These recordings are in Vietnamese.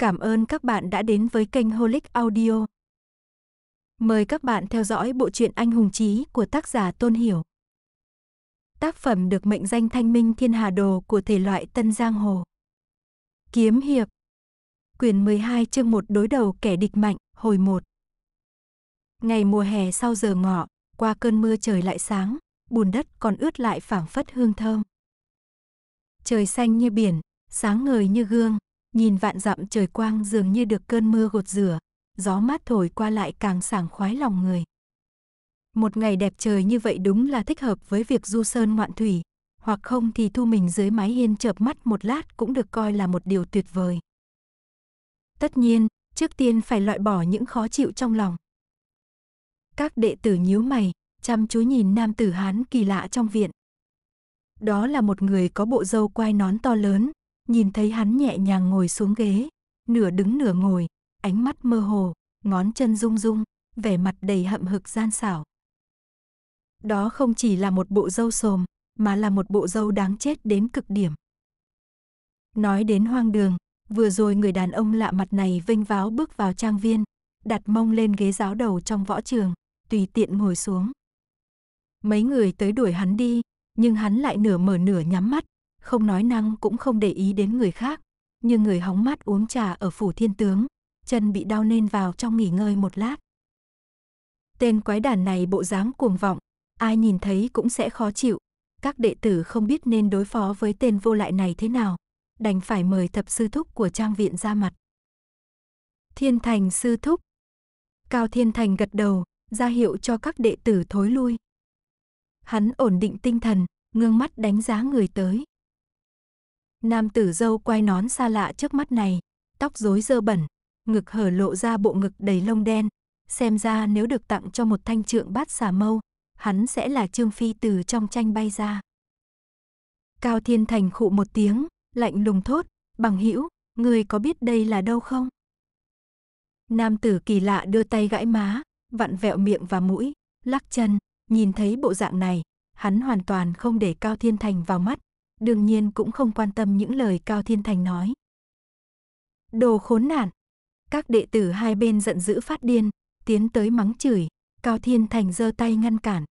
Cảm ơn các bạn đã đến với kênh Holic Audio. Mời các bạn theo dõi bộ truyện Anh hùng chí của tác giả Tôn Hiểu. Tác phẩm được mệnh danh Thanh Minh Thiên Hà Đồ của thể loại Tân Giang Hồ. Kiếm hiệp. Quyền 12 chương 1 đối đầu kẻ địch mạnh, hồi 1. Ngày mùa hè sau giờ ngọ, qua cơn mưa trời lại sáng, bùn đất còn ướt lại phảng phất hương thơm. Trời xanh như biển, sáng ngời như gương, Nhìn vạn dặm trời quang dường như được cơn mưa gột rửa, gió mát thổi qua lại càng sảng khoái lòng người. Một ngày đẹp trời như vậy đúng là thích hợp với việc du sơn ngoạn thủy, hoặc không thì thu mình dưới mái hiên chợp mắt một lát cũng được coi là một điều tuyệt vời. Tất nhiên, trước tiên phải loại bỏ những khó chịu trong lòng. Các đệ tử nhíu mày, chăm chú nhìn nam tử Hán kỳ lạ trong viện. Đó là một người có bộ râu quai nón to lớn, nhìn thấy hắn nhẹ nhàng ngồi xuống ghế, nửa đứng nửa ngồi, ánh mắt mơ hồ, ngón chân rung rung, vẻ mặt đầy hậm hực gian xảo. Đó không chỉ là một bộ dâu sồm, mà là một bộ dâu đáng chết đến cực điểm. Nói đến hoang đường, vừa rồi người đàn ông lạ mặt này vênh váo bước vào trang viên, đặt mông lên ghế giáo đầu trong võ trường, tùy tiện ngồi xuống. Mấy người tới đuổi hắn đi, nhưng hắn lại nửa mở nửa nhắm mắt, không nói năng cũng không để ý đến người khác, như người hóng mắt uống trà ở phủ thiên tướng, chân bị đau nên vào trong nghỉ ngơi một lát. Tên quái đàn này bộ dáng cuồng vọng, ai nhìn thấy cũng sẽ khó chịu, các đệ tử không biết nên đối phó với tên vô lại này thế nào, đành phải mời thập sư thúc của trang viện ra mặt. Thiên Thành sư thúc. Cao Thiên Thành gật đầu, ra hiệu cho các đệ tử thối lui. Hắn ổn định tinh thần, ngương mắt đánh giá người tới. Nam tử dâu quay nón xa lạ trước mắt này, tóc rối dơ bẩn, ngực hở lộ ra bộ ngực đầy lông đen. Xem ra nếu được tặng cho một thanh trượng bát xà mâu, hắn sẽ là Trương Phi từ trong tranh bay ra. Cao Thiên Thành khụ một tiếng, lạnh lùng thốt, bằng hữu người có biết đây là đâu không? Nam tử kỳ lạ đưa tay gãi má, vặn vẹo miệng và mũi, lắc chân, nhìn thấy bộ dạng này, hắn hoàn toàn không để Cao Thiên Thành vào mắt, đương nhiên cũng không quan tâm những lời Cao Thiên Thành nói. Đồ khốn nạn! Các đệ tử hai bên giận dữ phát điên, tiến tới mắng chửi, Cao Thiên Thành giơ tay ngăn cản.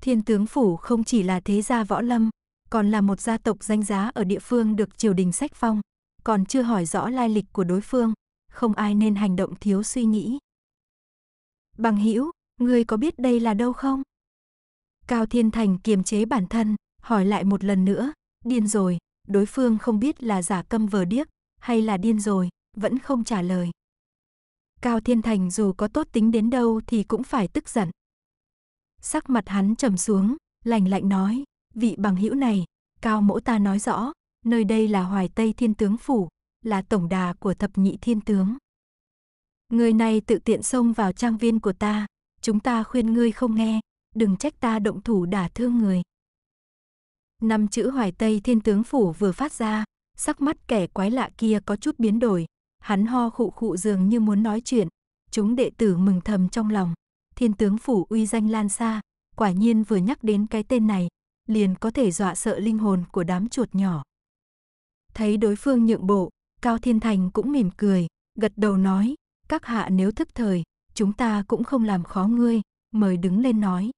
Thiên tướng phủ không chỉ là thế gia võ lâm, còn là một gia tộc danh giá ở địa phương được triều đình sách phong, còn chưa hỏi rõ lai lịch của đối phương, không ai nên hành động thiếu suy nghĩ. Bằng hữu, ngươi có biết đây là đâu không? Cao Thiên Thành kiềm chế bản thân, hỏi lại một lần nữa, điên rồi, đối phương không biết là giả câm vờ điếc, hay là điên rồi, vẫn không trả lời. Cao Thiên Thành dù có tốt tính đến đâu thì cũng phải tức giận. Sắc mặt hắn trầm xuống, lành lạnh nói, vị bằng hữu này, Cao mỗ ta nói rõ, nơi đây là Hoài Tây Thiên Tướng Phủ, là tổng đà của thập nhị thiên tướng. Người này tự tiện xông vào trang viên của ta, chúng ta khuyên ngươi không nghe, đừng trách ta động thủ đả thương người năm chữ Hoài Tây Thiên Tướng Phủ vừa phát ra, sắc mắt kẻ quái lạ kia có chút biến đổi, hắn ho khụ khụ dường như muốn nói chuyện, chúng đệ tử mừng thầm trong lòng. Thiên Tướng Phủ uy danh lan xa, quả nhiên vừa nhắc đến cái tên này, liền có thể dọa sợ linh hồn của đám chuột nhỏ. Thấy đối phương nhượng bộ, Cao Thiên Thành cũng mỉm cười, gật đầu nói, các hạ nếu thức thời, chúng ta cũng không làm khó ngươi, mời đứng lên nói.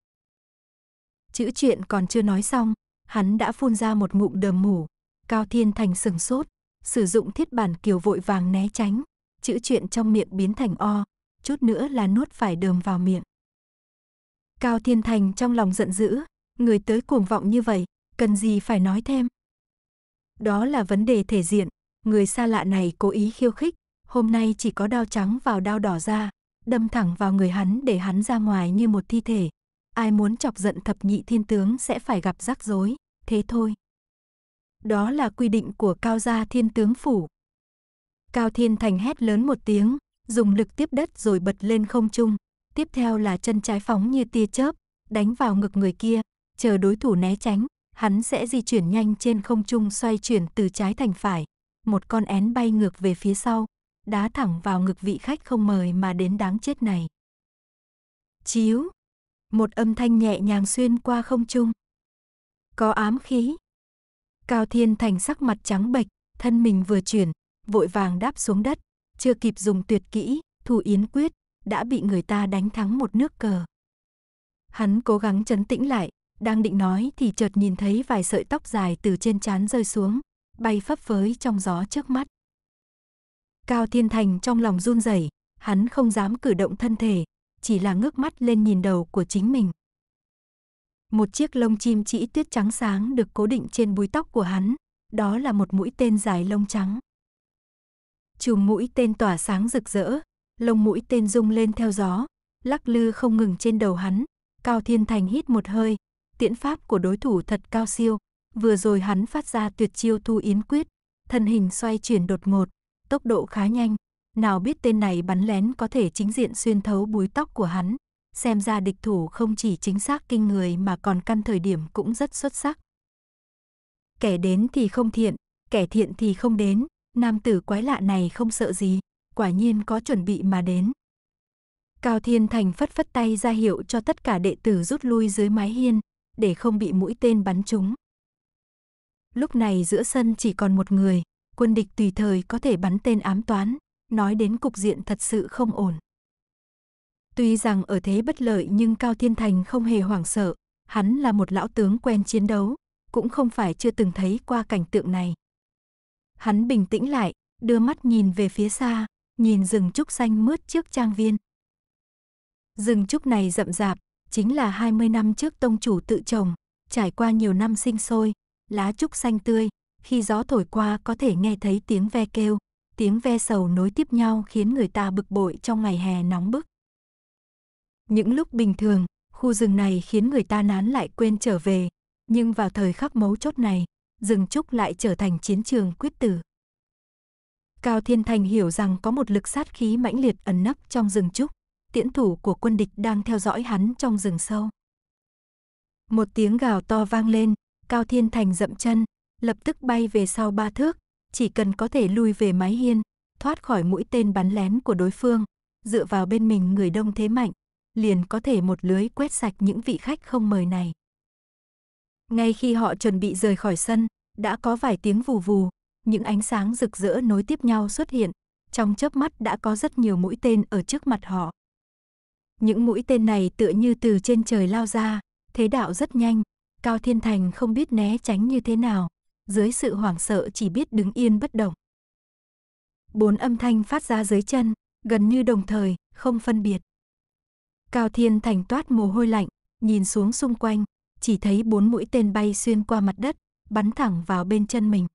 Chữ chuyện còn chưa nói xong, hắn đã phun ra một ngụm đờm mủ. Cao Thiên Thành sừng sốt, sử dụng thiết bản kiều vội vàng né tránh, chữ chuyện trong miệng biến thành o, chút nữa là nuốt phải đờm vào miệng. Cao Thiên Thành trong lòng giận dữ, người tới cuồng vọng như vậy, cần gì phải nói thêm. Đó là vấn đề thể diện, người xa lạ này cố ý khiêu khích, hôm nay chỉ có đao trắng vào đao đỏ ra, đâm thẳng vào người hắn để hắn ra ngoài như một thi thể, ai muốn chọc giận thập nhị thiên tướng sẽ phải gặp rắc rối, thế thôi. Đó là quy định của Cao gia thiên tướng phủ. Cao Thiên Thành hét lớn một tiếng, dùng lực tiếp đất rồi bật lên không trung, tiếp theo là chân trái phóng như tia chớp, đánh vào ngực người kia, chờ đối thủ né tránh, hắn sẽ di chuyển nhanh trên không trung xoay chuyển từ trái thành phải, một con én bay ngược về phía sau, đá thẳng vào ngực vị khách không mời mà đến đáng chết này. Chiếu một âm thanh nhẹ nhàng xuyên qua không trung. Có ám khí. Cao Thiên Thành sắc mặt trắng bệch, thân mình vừa chuyển, vội vàng đáp xuống đất, chưa kịp dùng tuyệt kỹ, thủ yến quyết, đã bị người ta đánh thắng một nước cờ. Hắn cố gắng chấn tĩnh lại, đang định nói thì chợt nhìn thấy vài sợi tóc dài từ trên trán rơi xuống, bay phấp phới trong gió trước mắt. Cao Thiên Thành trong lòng run rẩy, hắn không dám cử động thân thể, chỉ là ngước mắt lên nhìn đầu của chính mình. Một chiếc lông chim chỉ tuyết trắng sáng được cố định trên búi tóc của hắn, đó là một mũi tên dài lông trắng. Chùm mũi tên tỏa sáng rực rỡ, lông mũi tên rung lên theo gió, lắc lư không ngừng trên đầu hắn. Cao Thiên Thành hít một hơi, tiễn pháp của đối thủ thật cao siêu, vừa rồi hắn phát ra tuyệt chiêu thu yến quyết, thân hình xoay chuyển đột ngột, tốc độ khá nhanh, nào biết tên này bắn lén có thể chính diện xuyên thấu búi tóc của hắn. Xem ra địch thủ không chỉ chính xác kinh người mà còn căn thời điểm cũng rất xuất sắc. Kẻ đến thì không thiện, kẻ thiện thì không đến, nam tử quái lạ này không sợ gì, quả nhiên có chuẩn bị mà đến. Cao Thiên Thành phất phất tay ra hiệu cho tất cả đệ tử rút lui dưới mái hiên, để không bị mũi tên bắn trúng. Lúc này giữa sân chỉ còn một người, quân địch tùy thời có thể bắn tên ám toán, nói đến cục diện thật sự không ổn. Tuy rằng ở thế bất lợi nhưng Cao Thiên Thành không hề hoảng sợ, hắn là một lão tướng quen chiến đấu, cũng không phải chưa từng thấy qua cảnh tượng này. Hắn bình tĩnh lại, đưa mắt nhìn về phía xa, nhìn rừng trúc xanh mướt trước trang viên. Rừng trúc này rậm rạp, chính là 20 năm trước tông chủ tự trồng, trải qua nhiều năm sinh sôi, lá trúc xanh tươi, khi gió thổi qua có thể nghe thấy tiếng ve kêu, tiếng ve sầu nối tiếp nhau khiến người ta bực bội trong ngày hè nóng bức. Những lúc bình thường, khu rừng này khiến người ta nán lại quên trở về, nhưng vào thời khắc mấu chốt này, rừng trúc lại trở thành chiến trường quyết tử. Cao Thiên Thành hiểu rằng có một lực sát khí mãnh liệt ẩn nấp trong rừng trúc, tiễn thủ của quân địch đang theo dõi hắn trong rừng sâu. Một tiếng gào to vang lên, Cao Thiên Thành dậm chân, lập tức bay về sau ba thước, chỉ cần có thể lui về mái hiên, thoát khỏi mũi tên bắn lén của đối phương, dựa vào bên mình người đông thế mạnh, liền có thể một lưới quét sạch những vị khách không mời này. Ngay khi họ chuẩn bị rời khỏi sân, đã có vài tiếng vù vù, những ánh sáng rực rỡ nối tiếp nhau xuất hiện, trong chớp mắt đã có rất nhiều mũi tên ở trước mặt họ. Những mũi tên này tựa như từ trên trời lao ra, thế đạo rất nhanh, Cao Thiên Thành không biết né tránh như thế nào, dưới sự hoảng sợ chỉ biết đứng yên bất động. Bốn âm thanh phát ra dưới chân, gần như đồng thời, không phân biệt. Cao Thiên Thành toát mồ hôi lạnh, nhìn xuống xung quanh, chỉ thấy bốn mũi tên bay xuyên qua mặt đất, bắn thẳng vào bên chân mình.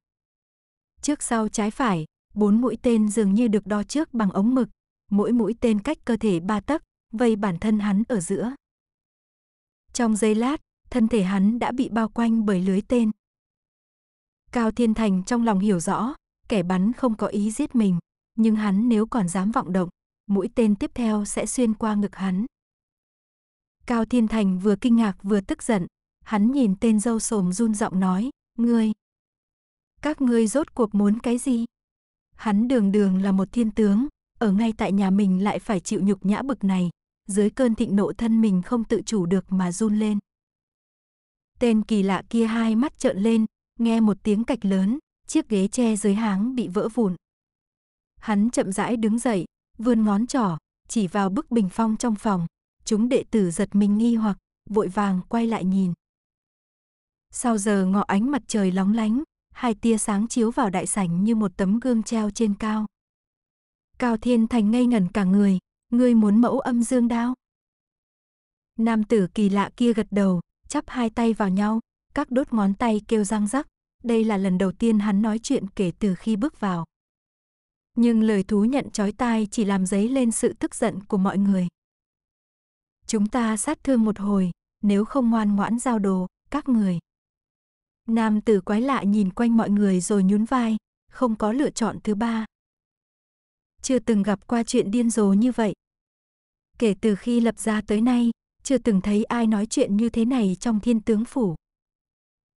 Trước sau trái phải, bốn mũi tên dường như được đo trước bằng ống mực, mỗi mũi tên cách cơ thể ba tấc, vây bản thân hắn ở giữa. Trong giây lát, thân thể hắn đã bị bao quanh bởi lưới tên. Cao Thiên Thành trong lòng hiểu rõ, kẻ bắn không có ý giết mình, nhưng hắn nếu còn dám vọng động, mũi tên tiếp theo sẽ xuyên qua ngực hắn. Cao Thiên Thành vừa kinh ngạc vừa tức giận, hắn nhìn tên dâu sồm run giọng nói, ngươi, các ngươi rốt cuộc muốn cái gì? Hắn đường đường là một thiên tướng, ở ngay tại nhà mình lại phải chịu nhục nhã bực này, dưới cơn thịnh nộ thân mình không tự chủ được mà run lên. Tên kỳ lạ kia hai mắt trợn lên, nghe một tiếng cạch lớn, chiếc ghế tre dưới háng bị vỡ vụn. Hắn chậm rãi đứng dậy, vươn ngón trỏ, chỉ vào bức bình phong trong phòng. Chúng đệ tử giật mình nghi hoặc, vội vàng quay lại nhìn. Sau giờ ngọ ánh mặt trời lóng lánh, hai tia sáng chiếu vào đại sảnh như một tấm gương treo trên cao. Cao Thiên Thành ngây ngẩn cả người, ngươi muốn mẫu âm dương đao. Nam tử kỳ lạ kia gật đầu, chắp hai tay vào nhau, các đốt ngón tay kêu răng rắc. Đây là lần đầu tiên hắn nói chuyện kể từ khi bước vào. Nhưng lời thú nhận chói tai chỉ làm dấy lên sự tức giận của mọi người. Chúng ta sát thương một hồi, nếu không ngoan ngoãn giao đồ, các người. Nam tử quái lạ nhìn quanh mọi người rồi nhún vai, không có lựa chọn thứ ba. Chưa từng gặp qua chuyện điên rồ như vậy. Kể từ khi lập ra tới nay, chưa từng thấy ai nói chuyện như thế này trong thiên tướng phủ.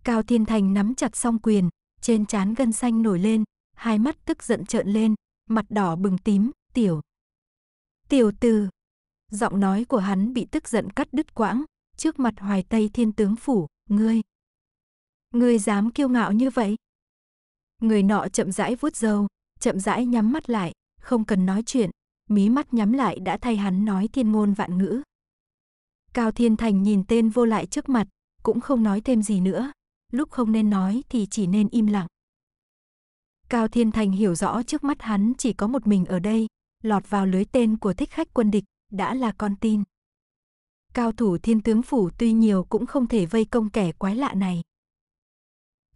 Cao Thiên Thành nắm chặt song quyền, trên trán gân xanh nổi lên, hai mắt tức giận trợn lên, mặt đỏ bừng tím, tiểu. Tiểu từ. Giọng nói của hắn bị tức giận cắt đứt quãng, trước mặt hoài tây thiên tướng phủ, ngươi. Ngươi dám kiêu ngạo như vậy? Người nọ chậm rãi vuốt râu, chậm rãi nhắm mắt lại, không cần nói chuyện, mí mắt nhắm lại đã thay hắn nói thiên ngôn vạn ngữ. Cao Thiên Thành nhìn tên vô lại trước mặt, cũng không nói thêm gì nữa, lúc không nên nói thì chỉ nên im lặng. Cao Thiên Thành hiểu rõ trước mắt hắn chỉ có một mình ở đây, lọt vào lưới tên của thích khách quân địch đã là con tin. Cao thủ thiên tướng phủ tuy nhiều cũng không thể vây công kẻ quái lạ này.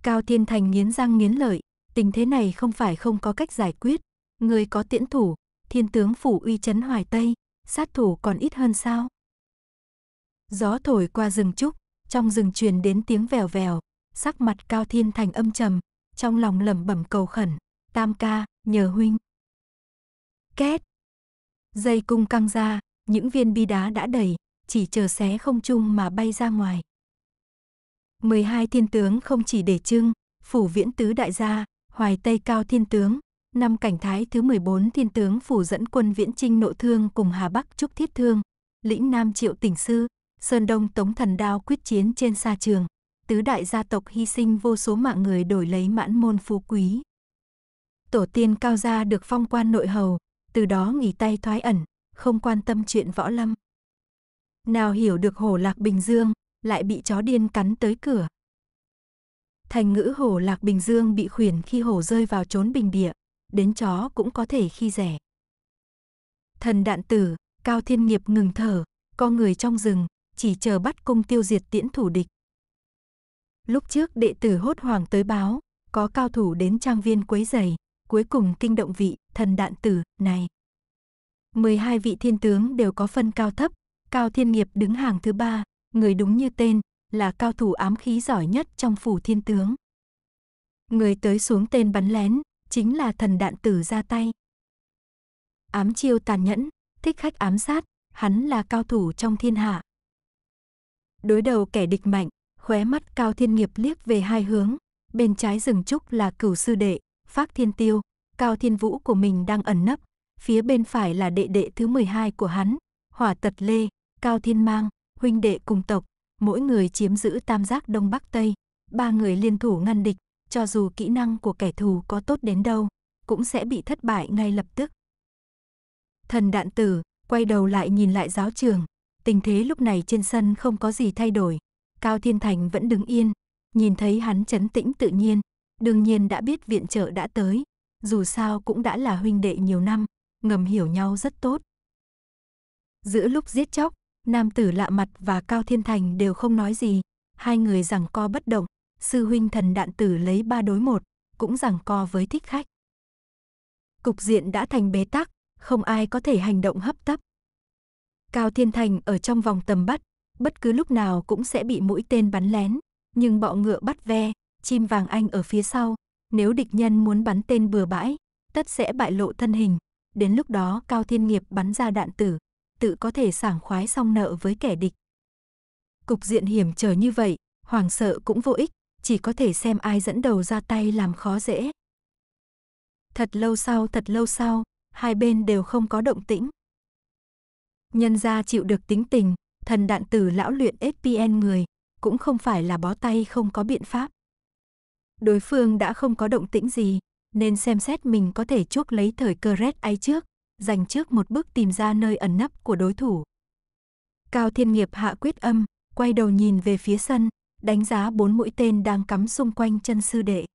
Cao Thiên Thành nghiến răng nghiến lợi, tình thế này không phải không có cách giải quyết. Người có tiễn thủ, thiên tướng phủ uy chấn hoài Tây, sát thủ còn ít hơn sao? Gió thổi qua rừng trúc, trong rừng truyền đến tiếng vèo vèo, sắc mặt Cao Thiên Thành âm trầm, trong lòng lẩm bẩm cầu khẩn, "Tam ca, nhờ huynh." Két. Dây cung căng ra, những viên bi đá đã đầy, chỉ chờ xé không chung mà bay ra ngoài. 12 thiên tướng không chỉ để trưng, phủ viễn tứ đại gia, hoài tây cao thiên tướng, năm cảnh thái thứ 14 thiên tướng phủ dẫn quân viễn trinh nội thương cùng Hà Bắc trúc thiết thương, lĩnh nam triệu tỉnh sư, sơn đông tống thần đao quyết chiến trên xa trường, tứ đại gia tộc hy sinh vô số mạng người đổi lấy mãn môn phú quý. Tổ tiên cao gia được phong quan nội hầu, từ đó nghỉ tay thoái ẩn, không quan tâm chuyện võ lâm. Nào hiểu được hổ lạc Bình Dương, lại bị chó điên cắn tới cửa. Thành ngữ hổ lạc Bình Dương bị khuyển khi hổ rơi vào trốn bình địa, đến chó cũng có thể khi rẻ. Thần đạn tử, cao thiên nghiệp ngừng thở, co người trong rừng, chỉ chờ bắt cung tiêu diệt tiễn thủ địch. Lúc trước đệ tử hốt hoàng tới báo, có cao thủ đến trang viên quấy giày, cuối cùng kinh động vị thần đạn tử này. 12 vị thiên tướng đều có phân cao thấp, Cao Thiên Nghiệp đứng hàng thứ ba, người đúng như tên, là cao thủ ám khí giỏi nhất trong phủ thiên tướng. Người tới xuống tên bắn lén, chính là thần đạn tử ra tay. Ám chiêu tàn nhẫn, thích khách ám sát, hắn là cao thủ trong thiên hạ. Đối đầu kẻ địch mạnh, khóe mắt Cao Thiên Nghiệp liếc về hai hướng, bên trái rừng trúc là cửu sư đệ, Phác Thiên Tiêu, Cao Thiên Vũ của mình đang ẩn nấp, phía bên phải là đệ đệ thứ 12 của hắn, Hỏa Tật Lê, Cao Thiên Mang, huynh đệ cùng tộc, mỗi người chiếm giữ tam giác đông bắc tây, ba người liên thủ ngăn địch, cho dù kỹ năng của kẻ thù có tốt đến đâu, cũng sẽ bị thất bại ngay lập tức. Thần đạn tử quay đầu lại nhìn lại giáo trường, tình thế lúc này trên sân không có gì thay đổi, Cao Thiên Thành vẫn đứng yên, nhìn thấy hắn chấn tĩnh tự nhiên, đương nhiên đã biết viện trợ đã tới, dù sao cũng đã là huynh đệ nhiều năm, ngầm hiểu nhau rất tốt. Giữa lúc giết chóc, nam tử lạ mặt và Cao Thiên Thành đều không nói gì, hai người giằng co bất động, sư huynh thần đạn tử lấy ba đối một, cũng giằng co với thích khách. Cục diện đã thành bế tắc, không ai có thể hành động hấp tấp. Cao Thiên Thành ở trong vòng tầm bắt, bất cứ lúc nào cũng sẽ bị mũi tên bắn lén. Nhưng bọ ngựa bắt ve, chim vàng anh ở phía sau, nếu địch nhân muốn bắn tên bừa bãi, tất sẽ bại lộ thân hình. Đến lúc đó Cao Thiên Nghiệp bắn ra đạn tử, tự có thể sảng khoái xong nợ với kẻ địch. Cục diện hiểm trở như vậy, hoàng sợ cũng vô ích, chỉ có thể xem ai dẫn đầu ra tay làm khó dễ. Thật lâu sau, thật lâu sau, hai bên đều không có động tĩnh. Nhân gia chịu được tính tình, thần đạn tử lão luyện SPN người, cũng không phải là bó tay không có biện pháp. Đối phương đã không có động tĩnh gì, nên xem xét mình có thể chuốc lấy thời cơ rét ấy trước, dành trước một bước tìm ra nơi ẩn nấp của đối thủ. Cao Thiên Nghiệp hạ quyết âm, quay đầu nhìn về phía sân, đánh giá bốn mũi tên đang cắm xung quanh chân sư đệ.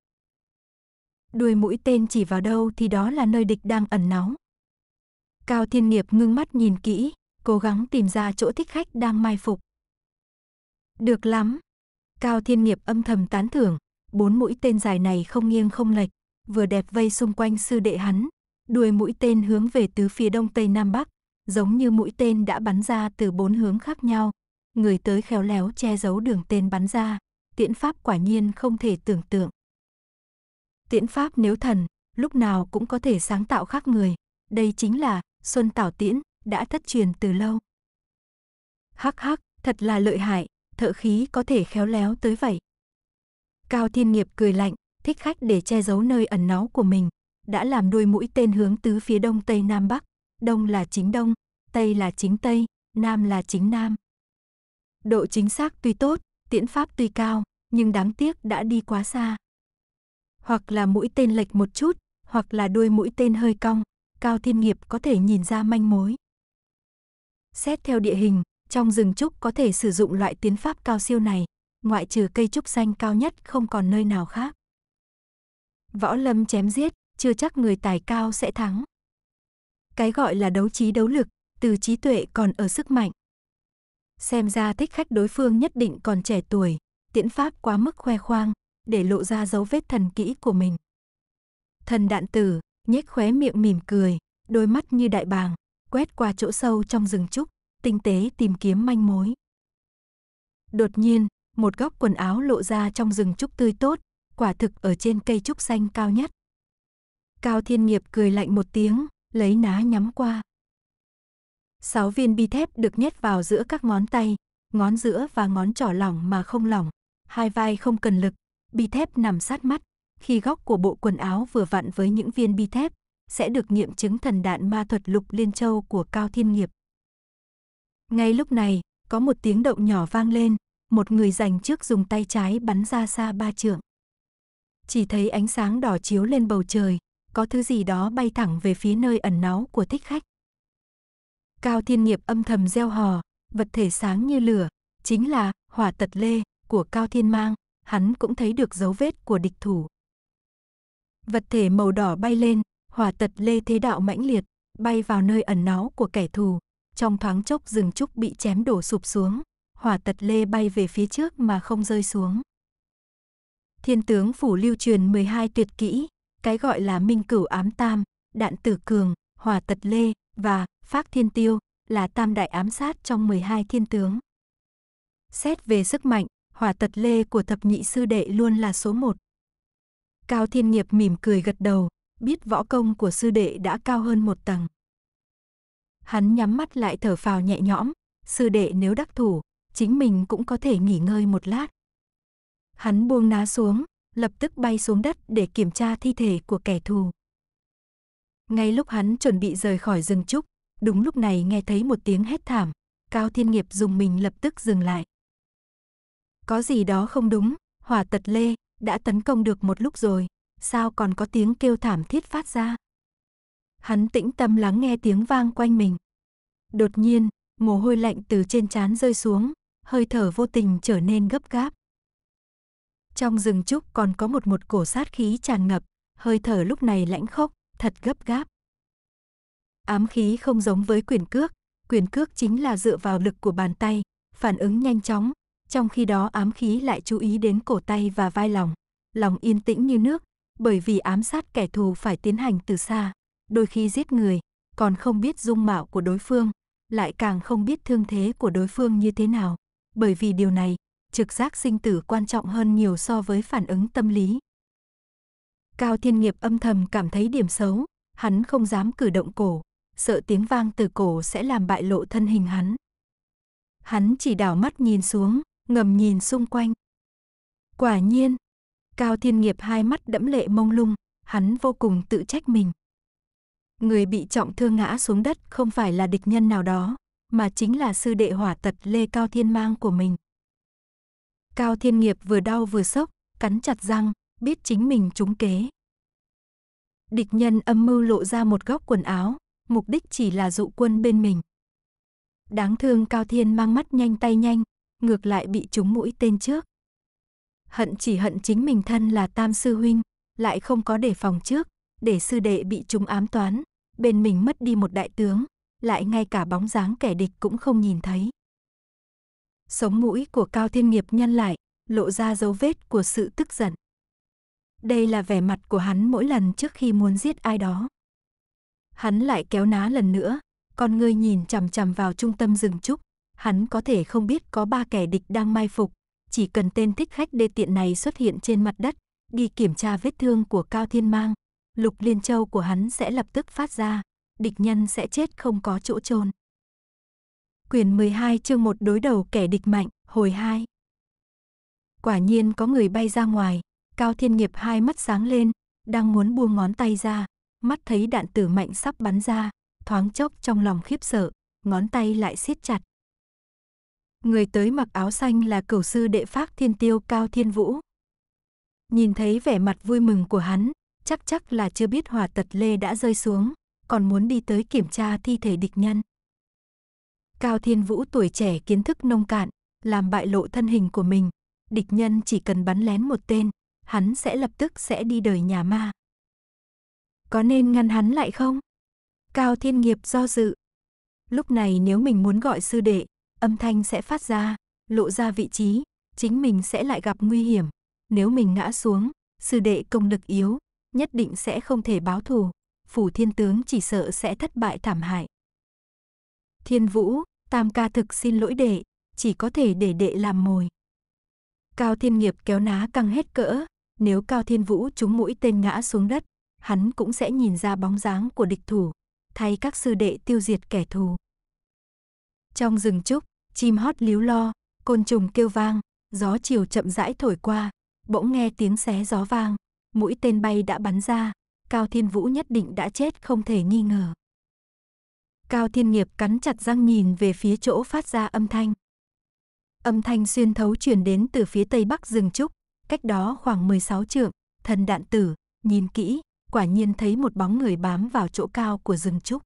Đuôi mũi tên chỉ vào đâu thì đó là nơi địch đang ẩn náu. Cao Thiên Nghiệp ngưng mắt nhìn kỹ, cố gắng tìm ra chỗ thích khách đang mai phục. Được lắm. Cao Thiên Nghiệp âm thầm tán thưởng, bốn mũi tên dài này không nghiêng không lệch, vừa đẹp vây xung quanh sư đệ hắn, đuôi mũi tên hướng về tứ phía đông tây nam bắc, giống như mũi tên đã bắn ra từ bốn hướng khác nhau, người tới khéo léo che giấu đường tên bắn ra, tiễn pháp quả nhiên không thể tưởng tượng. Tiễn pháp nếu thần, lúc nào cũng có thể sáng tạo khác người, đây chính là Xuân Tảo Tiễn, đã thất truyền từ lâu. Hắc hắc, thật là lợi hại, thợ khí có thể khéo léo tới vậy. Cao Thiên Nghiệp cười lạnh, thích khách để che giấu nơi ẩn náu của mình, đã làm đôi mũi tên hướng tứ phía đông tây nam bắc, đông là chính đông, tây là chính tây, nam là chính nam. Độ chính xác tuy tốt, tiễn pháp tuy cao, nhưng đáng tiếc đã đi quá xa. Hoặc là mũi tên lệch một chút, hoặc là đuôi mũi tên hơi cong, Cao Thiên Nghiệp có thể nhìn ra manh mối. Xét theo địa hình, trong rừng trúc có thể sử dụng loại tiến pháp cao siêu này, ngoại trừ cây trúc xanh cao nhất không còn nơi nào khác. Võ lâm chém giết, chưa chắc người tài cao sẽ thắng. Cái gọi là đấu trí đấu lực, từ trí tuệ còn ở sức mạnh. Xem ra thích khách đối phương nhất định còn trẻ tuổi, tiễn pháp quá mức khoe khoang, để lộ ra dấu vết thần kỹ của mình. Thần đạn tử, nhếch khóe miệng mỉm cười, đôi mắt như đại bàng, quét qua chỗ sâu trong rừng trúc, tinh tế tìm kiếm manh mối. Đột nhiên, một góc quần áo lộ ra trong rừng trúc tươi tốt, quả thực ở trên cây trúc xanh cao nhất. Cao Thiên Nghiệp cười lạnh một tiếng, lấy ná nhắm qua. Sáu viên bi thép được nhét vào giữa các ngón tay, ngón giữa và ngón trỏ lỏng mà không lỏng, hai vai không cần lực, bi thép nằm sát mắt, khi góc của bộ quần áo vừa vặn với những viên bi thép, sẽ được nghiệm chứng thần đạn ma thuật lục liên châu của Cao Thiên Nghiệp. Ngay lúc này, có một tiếng động nhỏ vang lên, một người giành trước dùng tay trái bắn ra xa ba trượng. Chỉ thấy ánh sáng đỏ chiếu lên bầu trời, có thứ gì đó bay thẳng về phía nơi ẩn náu của thích khách. Cao Thiên Nghiệp âm thầm gieo hò, vật thể sáng như lửa, chính là hỏa tật lê của Cao Thiên Mang, hắn cũng thấy được dấu vết của địch thủ. Vật thể màu đỏ bay lên, hỏa tật lê thế đạo mãnh liệt, bay vào nơi ẩn náu của kẻ thù. Trong thoáng chốc rừng trúc bị chém đổ sụp xuống, hỏa tật lê bay về phía trước mà không rơi xuống. Thiên tướng phủ lưu truyền 12 tuyệt kỹ, cái gọi là minh cửu ám tam, đạn tử cường, hỏa tật lê và phác thiên tiêu là tam đại ám sát trong 12 thiên tướng. Xét về sức mạnh, hỏa tật lê của thập nhị sư đệ luôn là số một. Cao Thiên Nghiệp mỉm cười gật đầu, biết võ công của sư đệ đã cao hơn một tầng. Hắn nhắm mắt lại thở phào nhẹ nhõm, sư đệ nếu đắc thủ, chính mình cũng có thể nghỉ ngơi một lát. Hắn buông ná xuống, lập tức bay xuống đất để kiểm tra thi thể của kẻ thù. Ngay lúc hắn chuẩn bị rời khỏi rừng trúc, đúng lúc này nghe thấy một tiếng hét thảm, Cao Thiên Nghiệp dùng mình lập tức dừng lại. Có gì đó không đúng, hỏa tật lê, đã tấn công được một lúc rồi sao còn có tiếng kêu thảm thiết phát ra. Hắn tĩnh tâm lắng nghe tiếng vang quanh mình. Đột nhiên, mồ hôi lạnh từ trên trán rơi xuống, hơi thở vô tình trở nên gấp gáp. Trong rừng trúc còn có một một cổ sát khí tràn ngập, hơi thở lúc này lãnh khốc, thật gấp gáp. Ám khí không giống với quyền cước, quyền cước chính là dựa vào lực của bàn tay, phản ứng nhanh chóng, trong khi đó ám khí lại chú ý đến cổ tay và vai lòng. Lòng yên tĩnh như nước, bởi vì ám sát kẻ thù phải tiến hành từ xa, đôi khi giết người, còn không biết dung mạo của đối phương, lại càng không biết thương thế của đối phương như thế nào. Bởi vì điều này, trực giác sinh tử quan trọng hơn nhiều so với phản ứng tâm lý. Cao Thiên Nghiệp âm thầm cảm thấy điểm xấu, hắn không dám cử động cổ, sợ tiếng vang từ cổ sẽ làm bại lộ thân hình hắn. Hắn chỉ đảo mắt nhìn xuống, ngầm nhìn xung quanh. Quả nhiên, Cao Thiên Nghiệp hai mắt đẫm lệ mông lung, hắn vô cùng tự trách mình. Người bị trọng thương ngã xuống đất không phải là địch nhân nào đó, mà chính là sư đệ hỏa tật Lê Cao Thiên Mang của mình. Cao Thiên Nghiệp vừa đau vừa sốc, cắn chặt răng, biết chính mình trúng kế. Địch nhân âm mưu lộ ra một góc quần áo, mục đích chỉ là dụ quân bên mình. Đáng thương Cao Thiên mang mắt nhanh tay nhanh, ngược lại bị trúng mũi tên trước hận chỉ hận chính mình thân là tam sư huynh, lại không có đề phòng trước, để sư đệ bị chúng ám toán, bên mình mất đi một đại tướng, lại ngay cả bóng dáng kẻ địch cũng không nhìn thấy. Sống mũi của Cao Thiên Nghiệp nhăn lại, lộ ra dấu vết của sự tức giận. Đây là vẻ mặt của hắn mỗi lần trước khi muốn giết ai đó. Hắn lại kéo ná lần nữa, con ngươi nhìn chằm chằm vào trung tâm rừng trúc, hắn có thể không biết có ba kẻ địch đang mai phục, chỉ cần tên thích khách đê tiện này xuất hiện trên mặt đất, đi kiểm tra vết thương của Cao Thiên Mang, lục liên châu của hắn sẽ lập tức phát ra, địch nhân sẽ chết không có chỗ chôn. Quyền 12 chương 1 đối đầu kẻ địch mạnh, hồi 2. Quả nhiên có người bay ra ngoài, Cao Thiên Nghiệp hai mắt sáng lên, đang muốn buông ngón tay ra, mắt thấy đạn tử mạnh sắp bắn ra, thoáng chốc trong lòng khiếp sợ, ngón tay lại siết chặt, người tới mặc áo xanh là cửu sư đệ phác thiên tiêu Cao Thiên Vũ. Nhìn thấy vẻ mặt vui mừng của hắn, chắc chắc là chưa biết hòa tật lê đã rơi xuống, còn muốn đi tới kiểm tra thi thể địch nhân. Cao Thiên Vũ tuổi trẻ kiến thức nông cạn, làm bại lộ thân hình của mình, địch nhân chỉ cần bắn lén một tên, hắn sẽ lập tức sẽ đi đời nhà ma. Có nên ngăn hắn lại không? Cao Thiên Nghiệp do dự. Lúc này nếu mình muốn gọi sư đệ, âm thanh sẽ phát ra, lộ ra vị trí, chính mình sẽ lại gặp nguy hiểm. Nếu mình ngã xuống, sư đệ công lực yếu, nhất định sẽ không thể báo thù, phủ thiên tướng chỉ sợ sẽ thất bại thảm hại. Thiên Vũ, Tam ca thực xin lỗi đệ, chỉ có thể để đệ làm mồi. Cao Thiên Nghiệp kéo ná căng hết cỡ, nếu Cao Thiên Vũ trúng mũi tên ngã xuống đất, hắn cũng sẽ nhìn ra bóng dáng của địch thủ, thay các sư đệ tiêu diệt kẻ thù. Trong rừng trúc, chim hót líu lo, côn trùng kêu vang, gió chiều chậm rãi thổi qua, bỗng nghe tiếng xé gió vang, mũi tên bay đã bắn ra, Cao Thiên Vũ nhất định đã chết không thể nghi ngờ. Cao Thiên Nghiệp cắn chặt răng nhìn về phía chỗ phát ra âm thanh. Âm thanh xuyên thấu truyền đến từ phía tây bắc rừng trúc, cách đó khoảng 16 trượng, thần đạn tử, nhìn kỹ, quả nhiên thấy một bóng người bám vào chỗ cao của rừng trúc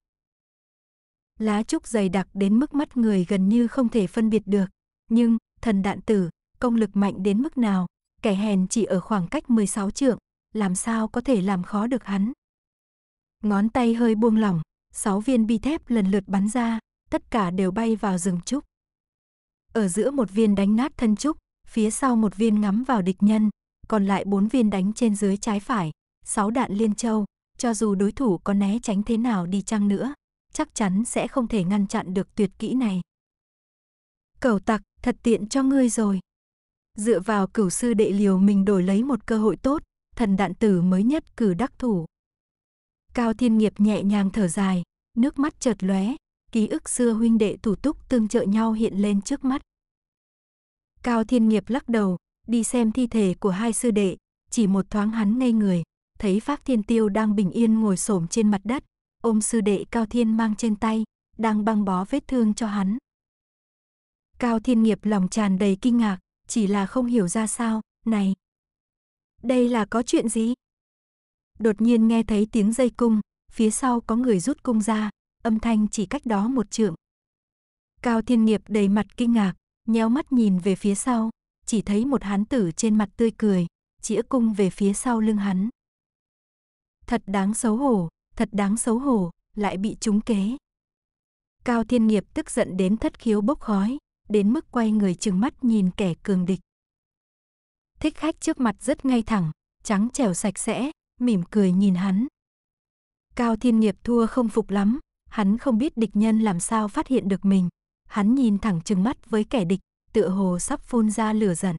lá trúc dày đặc đến mức mắt người gần như không thể phân biệt được. Nhưng, thần đạn tử, công lực mạnh đến mức nào, kẻ hèn chỉ ở khoảng cách 16 trượng, làm sao có thể làm khó được hắn. Ngón tay hơi buông lỏng, sáu viên bi thép lần lượt bắn ra, tất cả đều bay vào rừng trúc. Ở giữa một viên đánh nát thân trúc, phía sau một viên ngắm vào địch nhân, còn lại bốn viên đánh trên dưới trái phải, sáu đạn liên châu, cho dù đối thủ có né tránh thế nào đi chăng nữa, chắc chắn sẽ không thể ngăn chặn được tuyệt kỹ này. Cầu tặc, thật tiện cho ngươi rồi. Dựa vào cửu sư đệ liều mình đổi lấy một cơ hội tốt, thần đạn tử mới nhất cử đắc thủ. Cao Thiên Nghiệp nhẹ nhàng thở dài, nước mắt chợt lóe, ký ức xưa huynh đệ thủ túc tương trợ nhau hiện lên trước mắt. Cao Thiên Nghiệp lắc đầu, đi xem thi thể của hai sư đệ, chỉ một thoáng hắn ngây người, thấy Phác Thiên Tiêu đang bình yên ngồi xổm trên mặt đất, ôm sư đệ Cao Thiên mang trên tay, đang băng bó vết thương cho hắn. Cao Thiên Nghiệp lòng tràn đầy kinh ngạc, chỉ là không hiểu ra sao, này. Đây là có chuyện gì? Đột nhiên nghe thấy tiếng dây cung, phía sau có người rút cung ra, âm thanh chỉ cách đó một trượng. Cao Thiên Nghiệp đầy mặt kinh ngạc, nhéo mắt nhìn về phía sau, chỉ thấy một hán tử trên mặt tươi cười, chĩa cung về phía sau lưng hắn. Thật đáng xấu hổ, thật đáng xấu hổ, lại bị trúng kế. Cao Thiên Nghiệp tức giận đến thất khiếu bốc khói, đến mức quay người chừng mắt nhìn kẻ cường địch. Thích khách trước mặt rất ngay thẳng, trắng trẻo sạch sẽ, mỉm cười nhìn hắn. Cao Thiên Nghiệp thua không phục lắm, hắn không biết địch nhân làm sao phát hiện được mình. Hắn nhìn thẳng chừng mắt với kẻ địch, tựa hồ sắp phun ra lửa giận.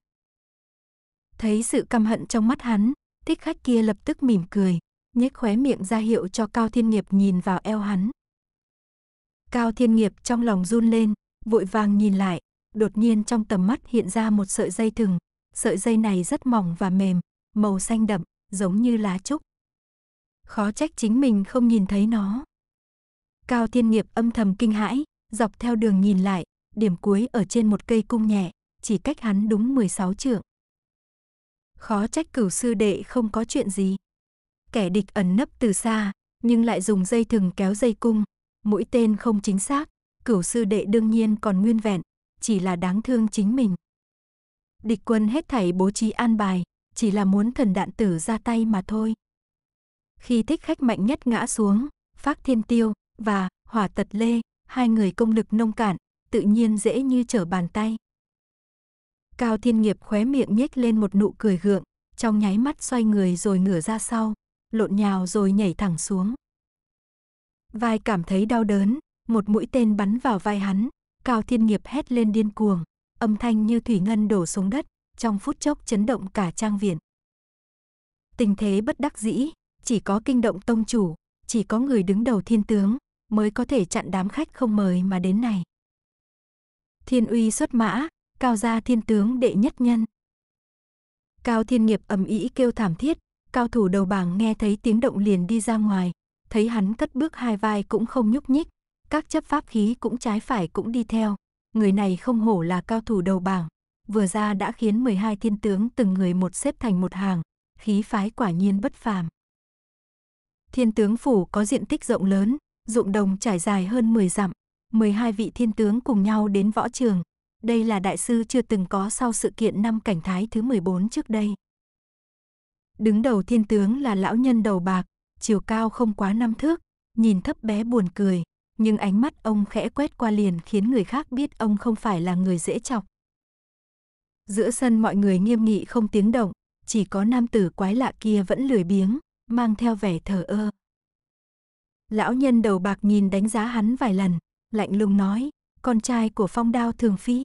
Thấy sự căm hận trong mắt hắn, thích khách kia lập tức mỉm cười, nhếch khóe miệng ra hiệu cho Cao Thiên Nghiệp nhìn vào eo hắn. Cao Thiên Nghiệp trong lòng run lên, vội vàng nhìn lại, đột nhiên trong tầm mắt hiện ra một sợi dây thừng, sợi dây này rất mỏng và mềm, màu xanh đậm, giống như lá trúc. Khó trách chính mình không nhìn thấy nó. Cao Thiên Nghiệp âm thầm kinh hãi, dọc theo đường nhìn lại, điểm cuối ở trên một cây cung nhẹ, chỉ cách hắn đúng 16 trượng. Khó trách cửu sư đệ không có chuyện gì kẻ địch ẩn nấp từ xa, nhưng lại dùng dây thừng kéo dây cung, mũi tên không chính xác, cửu sư đệ đương nhiên còn nguyên vẹn, chỉ là đáng thương chính mình. Địch quân hết thảy bố trí an bài, chỉ là muốn thần đạn tử ra tay mà thôi. Khi thích khách mạnh nhất ngã xuống, Phác Thiên Tiêu và Hỏa Tật Lê, hai người công lực nông cạn, tự nhiên dễ như trở bàn tay. Cao Thiên Nghiệp khóe miệng nhếch lên một nụ cười gượng, trong nháy mắt xoay người rồi ngửa ra sau, lộn nhào rồi nhảy thẳng xuống. Vai cảm thấy đau đớn, một mũi tên bắn vào vai hắn, Cao Thiên Nghiệp hét lên điên cuồng, âm thanh như thủy ngân đổ xuống đất, trong phút chốc chấn động cả trang viện. Tình thế bất đắc dĩ, chỉ có kinh động tông chủ, chỉ có người đứng đầu thiên tướng mới có thể chặn đám khách không mời mà đến này. Thiên uy xuất mã, cao gia thiên tướng đệ nhất nhân. Cao thiên nghiệp ầm ĩ kêu thảm thiết, Cao thủ đầu bảng nghe thấy tiếng động liền đi ra ngoài, thấy hắn cất bước hai vai cũng không nhúc nhích, các chấp pháp khí cũng trái phải cũng đi theo. Người này không hổ là cao thủ đầu bảng, vừa ra đã khiến 12 thiên tướng từng người một xếp thành một hàng, khí phái quả nhiên bất phàm. Thiên tướng phủ có diện tích rộng lớn, dụng đồng trải dài hơn 10 dặm, 12 vị thiên tướng cùng nhau đến võ trường. Đây là đại sư chưa từng có sau sự kiện năm cảnh thái thứ 14 trước đây. Đứng đầu thiên tướng là lão nhân đầu bạc, chiều cao không quá năm thước, nhìn thấp bé buồn cười, nhưng ánh mắt ông khẽ quét qua liền khiến người khác biết ông không phải là người dễ chọc. Giữa sân mọi người nghiêm nghị không tiếng động, chỉ có nam tử quái lạ kia vẫn lười biếng, mang theo vẻ thờ ơ. Lão nhân đầu bạc nhìn đánh giá hắn vài lần, lạnh lùng nói, con trai của phong đao thường phi.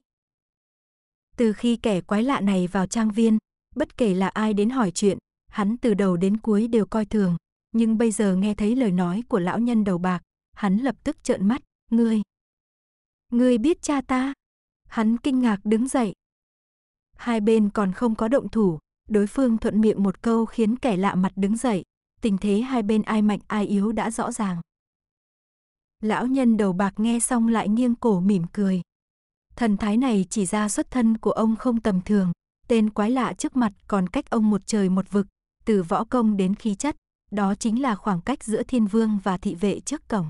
Từ khi kẻ quái lạ này vào trang viên, bất kể là ai đến hỏi chuyện, hắn từ đầu đến cuối đều coi thường, nhưng bây giờ nghe thấy lời nói của lão nhân đầu bạc, hắn lập tức trợn mắt, "Ngươi, ngươi biết cha ta?" Hắn kinh ngạc đứng dậy. Hai bên còn không có động thủ, đối phương thuận miệng một câu khiến kẻ lạ mặt đứng dậy, tình thế hai bên ai mạnh ai yếu đã rõ ràng. Lão nhân đầu bạc nghe xong lại nghiêng cổ mỉm cười. Thần thái này chỉ ra xuất thân của ông không tầm thường, tên quái lạ trước mặt còn cách ông một trời một vực, từ võ công đến khí chất, đó chính là khoảng cách giữa thiên vương và thị vệ trước cổng.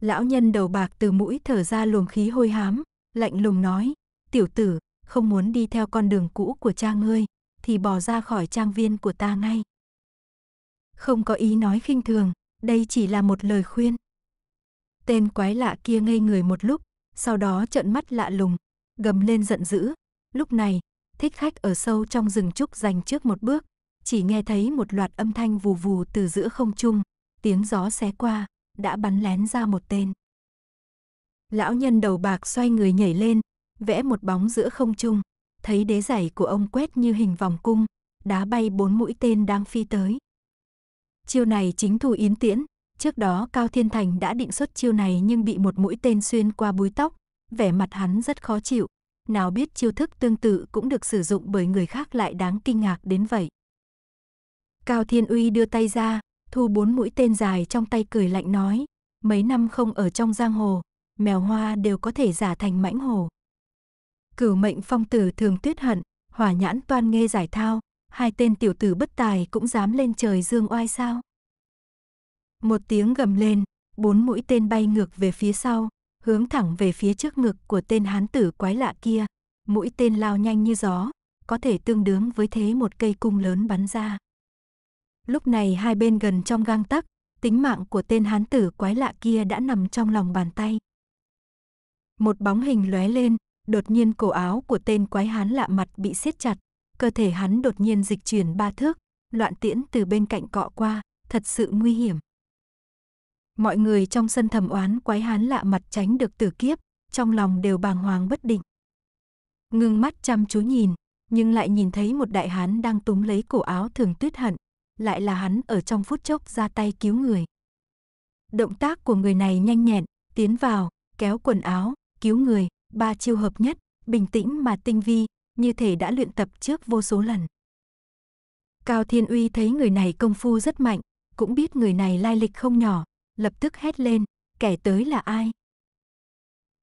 Lão nhân đầu bạc từ mũi thở ra luồng khí hôi hám, lạnh lùng nói, tiểu tử, không muốn đi theo con đường cũ của cha ngươi, thì bỏ ra khỏi trang viên của ta ngay. Không có ý nói khinh thường, đây chỉ là một lời khuyên. Tên quái lạ kia ngây người một lúc, sau đó trợn mắt lạ lùng, gầm lên giận dữ. Lúc này, thích khách ở sâu trong rừng trúc dành trước một bước, chỉ nghe thấy một loạt âm thanh vù vù từ giữa không trung, tiếng gió xé qua, đã bắn lén ra một tên. Lão nhân đầu bạc xoay người nhảy lên, vẽ một bóng giữa không trung, thấy đế giày của ông quét như hình vòng cung, đá bay bốn mũi tên đang phi tới. Chiêu này chính thủ yến tiễn, trước đó Cao Thiên Thành đã định xuất chiêu này nhưng bị một mũi tên xuyên qua búi tóc, vẻ mặt hắn rất khó chịu, nào biết chiêu thức tương tự cũng được sử dụng bởi người khác lại đáng kinh ngạc đến vậy. Cao Thiên Uy đưa tay ra, thu bốn mũi tên dài trong tay cười lạnh nói, mấy năm không ở trong giang hồ, mèo hoa đều có thể giả thành mãnh hồ. Cửu mệnh phong tử thường tuyết hận, hỏa nhãn toan nghe giải thao, hai tên tiểu tử bất tài cũng dám lên trời dương oai sao. Một tiếng gầm lên, bốn mũi tên bay ngược về phía sau, hướng thẳng về phía trước ngực của tên hán tử quái lạ kia. Mũi tên lao nhanh như gió, có thể tương đương với thế một cây cung lớn bắn ra. Lúc này hai bên gần trong gang tắc, tính mạng của tên hán tử quái lạ kia đã nằm trong lòng bàn tay. Một bóng hình lóe lên, đột nhiên cổ áo của tên quái hán lạ mặt bị siết chặt, cơ thể hắn đột nhiên dịch chuyển ba thước, loạn tiễn từ bên cạnh cọ qua, thật sự nguy hiểm. Mọi người trong sân thầm oán quái hán lạ mặt tránh được tử kiếp, trong lòng đều bàng hoàng bất định. Ngưng mắt chăm chú nhìn, nhưng lại nhìn thấy một đại hán đang túm lấy cổ áo thường tuyết hận, lại là hắn ở trong phút chốc ra tay cứu người. Động tác của người này nhanh nhẹn, tiến vào, kéo quần áo, cứu người, ba chiêu hợp nhất, bình tĩnh mà tinh vi, như thể đã luyện tập trước vô số lần. Cao Thiên Uy thấy người này công phu rất mạnh, cũng biết người này lai lịch không nhỏ, lập tức hét lên, kẻ tới là ai?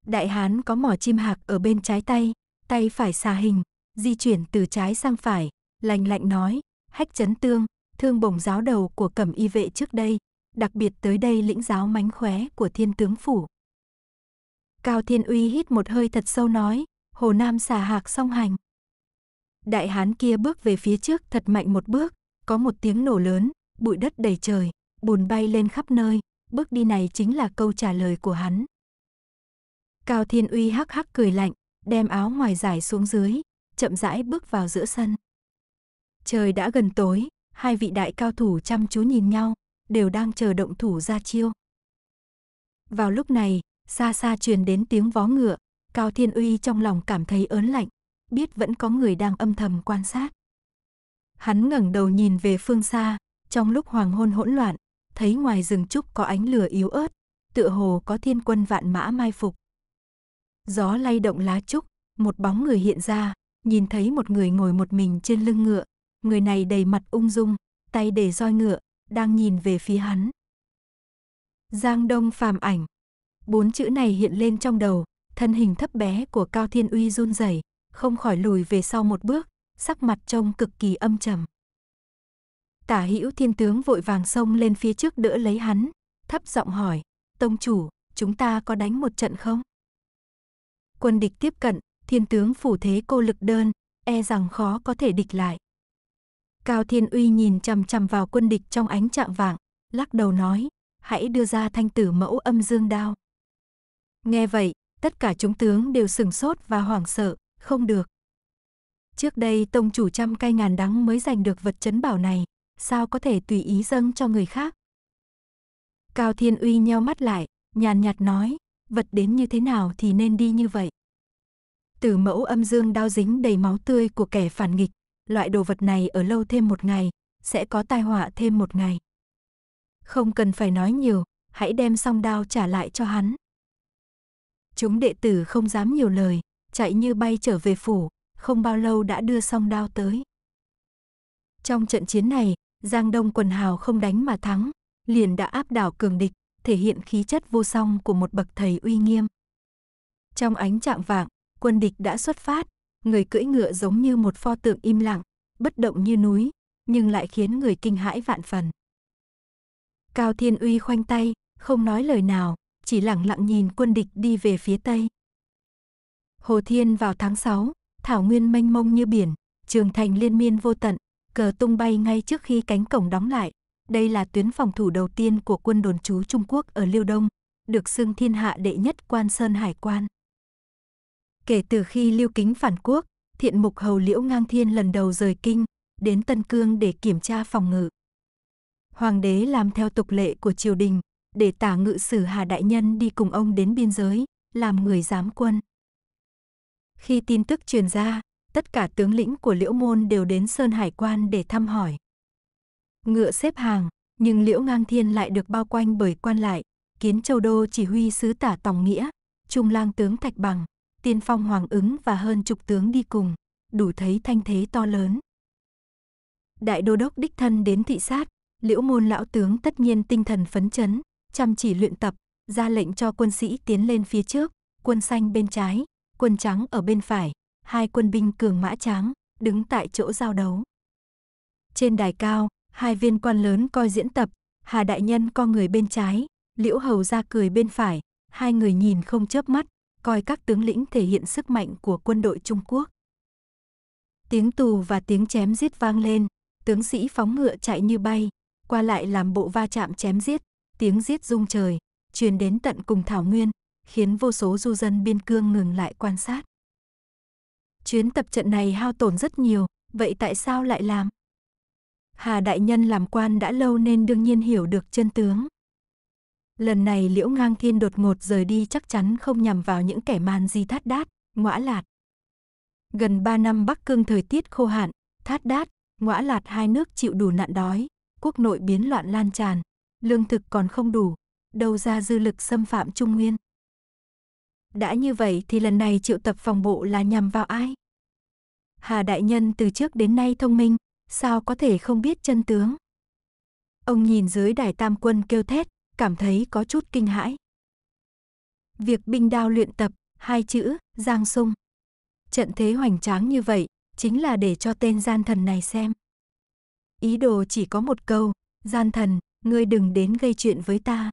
Đại Hán có mỏ chim hạc ở bên trái tay, tay phải xà hình, di chuyển từ trái sang phải, lành lạnh nói, hách chấn tương, thương bổng giáo đầu của cẩm y vệ trước đây, đặc biệt tới đây lĩnh giáo mánh khóe của thiên tướng phủ. Cao Thiên Uy hít một hơi thật sâu nói, Hồ Nam xà hạc song hành. Đại hán kia bước về phía trước thật mạnh một bước, có một tiếng nổ lớn, bụi đất đầy trời, bùn bay lên khắp nơi, bước đi này chính là câu trả lời của hắn. Cao Thiên Uy hắc hắc cười lạnh, đem áo ngoài giải xuống dưới, chậm rãi bước vào giữa sân. Trời đã gần tối, hai vị đại cao thủ chăm chú nhìn nhau, đều đang chờ động thủ ra chiêu. Vào lúc này, xa xa truyền đến tiếng vó ngựa, Cao Thiên Uy trong lòng cảm thấy ớn lạnh, biết vẫn có người đang âm thầm quan sát. Hắn ngẩng đầu nhìn về phương xa, trong lúc hoàng hôn hỗn loạn, thấy ngoài rừng trúc có ánh lửa yếu ớt, tựa hồ có thiên quân vạn mã mai phục. Gió lay động lá trúc, một bóng người hiện ra, nhìn thấy một người ngồi một mình trên lưng ngựa, người này đầy mặt ung dung, tay để roi ngựa, đang nhìn về phía hắn. Giang Đông phàm ảnh. Bốn chữ này hiện lên trong đầu, thân hình thấp bé của Cao Thiên Uy run rẩy, không khỏi lùi về sau một bước, sắc mặt trông cực kỳ âm trầm. Tả Hữu Thiên tướng vội vàng xông lên phía trước đỡ lấy hắn, thấp giọng hỏi: "Tông chủ, chúng ta có đánh một trận không?" Quân địch tiếp cận, Thiên tướng phủ thế cô lực đơn, e rằng khó có thể địch lại. Cao Thiên Uy nhìn chằm chằm vào quân địch trong ánh trạng vàng, lắc đầu nói, hãy đưa ra thanh tử mẫu âm dương đao. Nghe vậy, tất cả chúng tướng đều sừng sốt và hoảng sợ, không được. Trước đây tông chủ trăm cây ngàn đắng mới giành được vật chấn bảo này, sao có thể tùy ý dâng cho người khác. Cao Thiên Uy nheo mắt lại, nhàn nhạt nói, vật đến như thế nào thì nên đi như vậy. Tử mẫu âm dương đao dính đầy máu tươi của kẻ phản nghịch, loại đồ vật này ở lâu thêm một ngày, sẽ có tai họa thêm một ngày. Không cần phải nói nhiều, hãy đem song đao trả lại cho hắn. Chúng đệ tử không dám nhiều lời, chạy như bay trở về phủ, không bao lâu đã đưa song đao tới. Trong trận chiến này, Giang Đông quần hào không đánh mà thắng, liền đã áp đảo cường địch, thể hiện khí chất vô song của một bậc thầy uy nghiêm. Trong ánh trạng vạng, quân địch đã xuất phát, người cưỡi ngựa giống như một pho tượng im lặng, bất động như núi, nhưng lại khiến người kinh hãi vạn phần. Cao Thiên Uy khoanh tay, không nói lời nào, chỉ lặng lặng nhìn quân địch đi về phía tây. Hồ Thiên vào tháng 6, thảo nguyên mênh mông như biển, trường thành liên miên vô tận, cờ tung bay ngay trước khi cánh cổng đóng lại. Đây là tuyến phòng thủ đầu tiên của quân đồn trú Trung Quốc ở Liêu Đông, được xưng thiên hạ đệ nhất quan sơn hải quan. Kể từ khi Lưu Kính phản quốc, thiện mục hầu Liễu Ngang Thiên lần đầu rời kinh, đến Tân Cương để kiểm tra phòng ngự. Hoàng đế làm theo tục lệ của triều đình, để tả ngự sử Hà Đại Nhân đi cùng ông đến biên giới, làm người giám quân. Khi tin tức truyền ra, tất cả tướng lĩnh của Liễu Môn đều đến Sơn Hải Quan để thăm hỏi. Ngựa xếp hàng, nhưng Liễu Ngang Thiên lại được bao quanh bởi quan lại, kiến châu đô chỉ huy sứ tả Tòng Nghĩa, trung lang tướng Thạch Bằng, tiên phong hoàng ứng và hơn chục tướng đi cùng, đủ thấy thanh thế to lớn. Đại đô đốc đích thân đến thị sát, liễu môn lão tướng tất nhiên tinh thần phấn chấn, chăm chỉ luyện tập, ra lệnh cho quân sĩ tiến lên phía trước, quân xanh bên trái, quân trắng ở bên phải, hai quân binh cường mã tráng, đứng tại chỗ giao đấu. Trên đài cao, hai viên quan lớn coi diễn tập, Hà Đại Nhân co người bên trái, Liễu Hầu ra cười bên phải, hai người nhìn không chớp mắt, coi các tướng lĩnh thể hiện sức mạnh của quân đội Trung Quốc. Tiếng tù và tiếng chém giết vang lên, tướng sĩ phóng ngựa chạy như bay, qua lại làm bộ va chạm chém giết, tiếng giết rung trời, truyền đến tận cùng thảo nguyên, khiến vô số du dân biên cương ngừng lại quan sát. Chuyến tập trận này hao tổn rất nhiều, vậy tại sao lại làm? Hà đại nhân làm quan đã lâu nên đương nhiên hiểu được chân tướng lần này liễu ngang thiên đột ngột rời đi chắc chắn không nhằm vào những kẻ man di thát đát, ngõa lạt. Gần 3 năm Bắc Cương thời tiết khô hạn, thát đát, ngõa lạt hai nước chịu đủ nạn đói, quốc nội biến loạn lan tràn, lương thực còn không đủ, đâu ra dư lực xâm phạm Trung Nguyên. Đã như vậy thì lần này triệu tập phòng bộ là nhằm vào ai? Hà Đại Nhân từ trước đến nay thông minh, sao có thể không biết chân tướng? Ông nhìn dưới đài tam quân kêu thét, cảm thấy có chút kinh hãi. Việc binh đao luyện tập, hai chữ, giang sung. Trận thế hoành tráng như vậy, chính là để cho tên gian thần này xem. Ý đồ chỉ có một câu, gian thần, ngươi đừng đến gây chuyện với ta.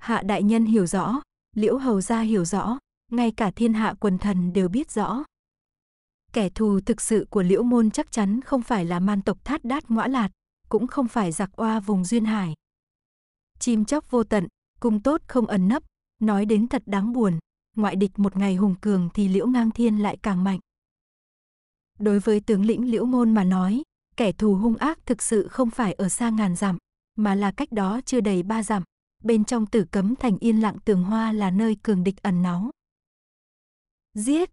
Hạ đại nhân hiểu rõ, liễu hầu gia hiểu rõ, ngay cả thiên hạ quần thần đều biết rõ. Kẻ thù thực sự của liễu môn chắc chắn không phải là man tộc thát đát ngõa lạt, cũng không phải giặc oa vùng duyên hải chim chóc vô tận, cung tốt không ẩn nấp, nói đến thật đáng buồn, ngoại địch một ngày hùng cường thì Liễu Ngang Thiên lại càng mạnh. Đối với tướng lĩnh Liễu Môn mà nói, kẻ thù hung ác thực sự không phải ở xa ngàn dặm, mà là cách đó chưa đầy ba dặm, bên trong tử cấm thành yên lặng tường hoa là nơi cường địch ẩn náu. Giết!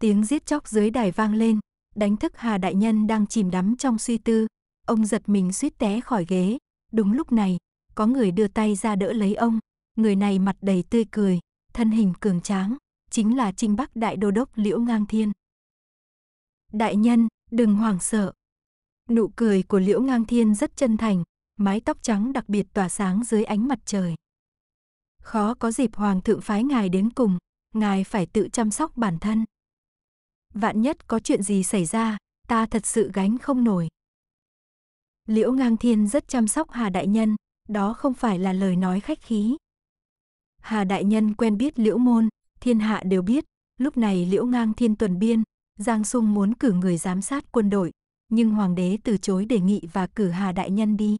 Tiếng giết chóc dưới đài vang lên, đánh thức Hà Đại Nhân đang chìm đắm trong suy tư. Ông giật mình suýt té khỏi ghế. Đúng lúc này, có người đưa tay ra đỡ lấy ông, người này mặt đầy tươi cười, thân hình cường tráng, chính là Trinh Bắc Đại Đô Đốc Liễu Ngang Thiên. Đại nhân, đừng hoảng sợ. Nụ cười của Liễu Ngang Thiên rất chân thành, mái tóc trắng đặc biệt tỏa sáng dưới ánh mặt trời. Khó có dịp Hoàng thượng phái ngài đến cùng, ngài phải tự chăm sóc bản thân. Vạn nhất có chuyện gì xảy ra, ta thật sự gánh không nổi. Liễu Ngang Thiên rất chăm sóc Hà Đại Nhân, đó không phải là lời nói khách khí. Hà Đại Nhân quen biết Liễu Môn, thiên hạ đều biết, lúc này Liễu Ngang Thiên tuần biên, Giang Sung muốn cử người giám sát quân đội, nhưng Hoàng đế từ chối đề nghị và cử Hà Đại Nhân đi.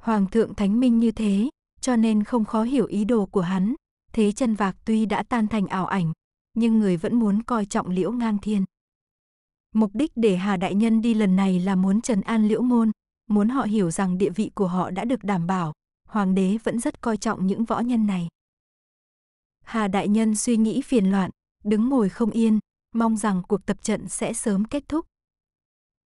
Hoàng thượng thánh minh như thế, cho nên không khó hiểu ý đồ của hắn, thế chân vạc tuy đã tan thành ảo ảnh, nhưng người vẫn muốn coi trọng Liễu Ngang Thiên. Mục đích để Hà Đại Nhân đi lần này là muốn trần an Liễu Môn, muốn họ hiểu rằng địa vị của họ đã được đảm bảo, hoàng đế vẫn rất coi trọng những võ nhân này. Hà đại nhân suy nghĩ phiền loạn, đứng ngồi không yên, mong rằng cuộc tập trận sẽ sớm kết thúc.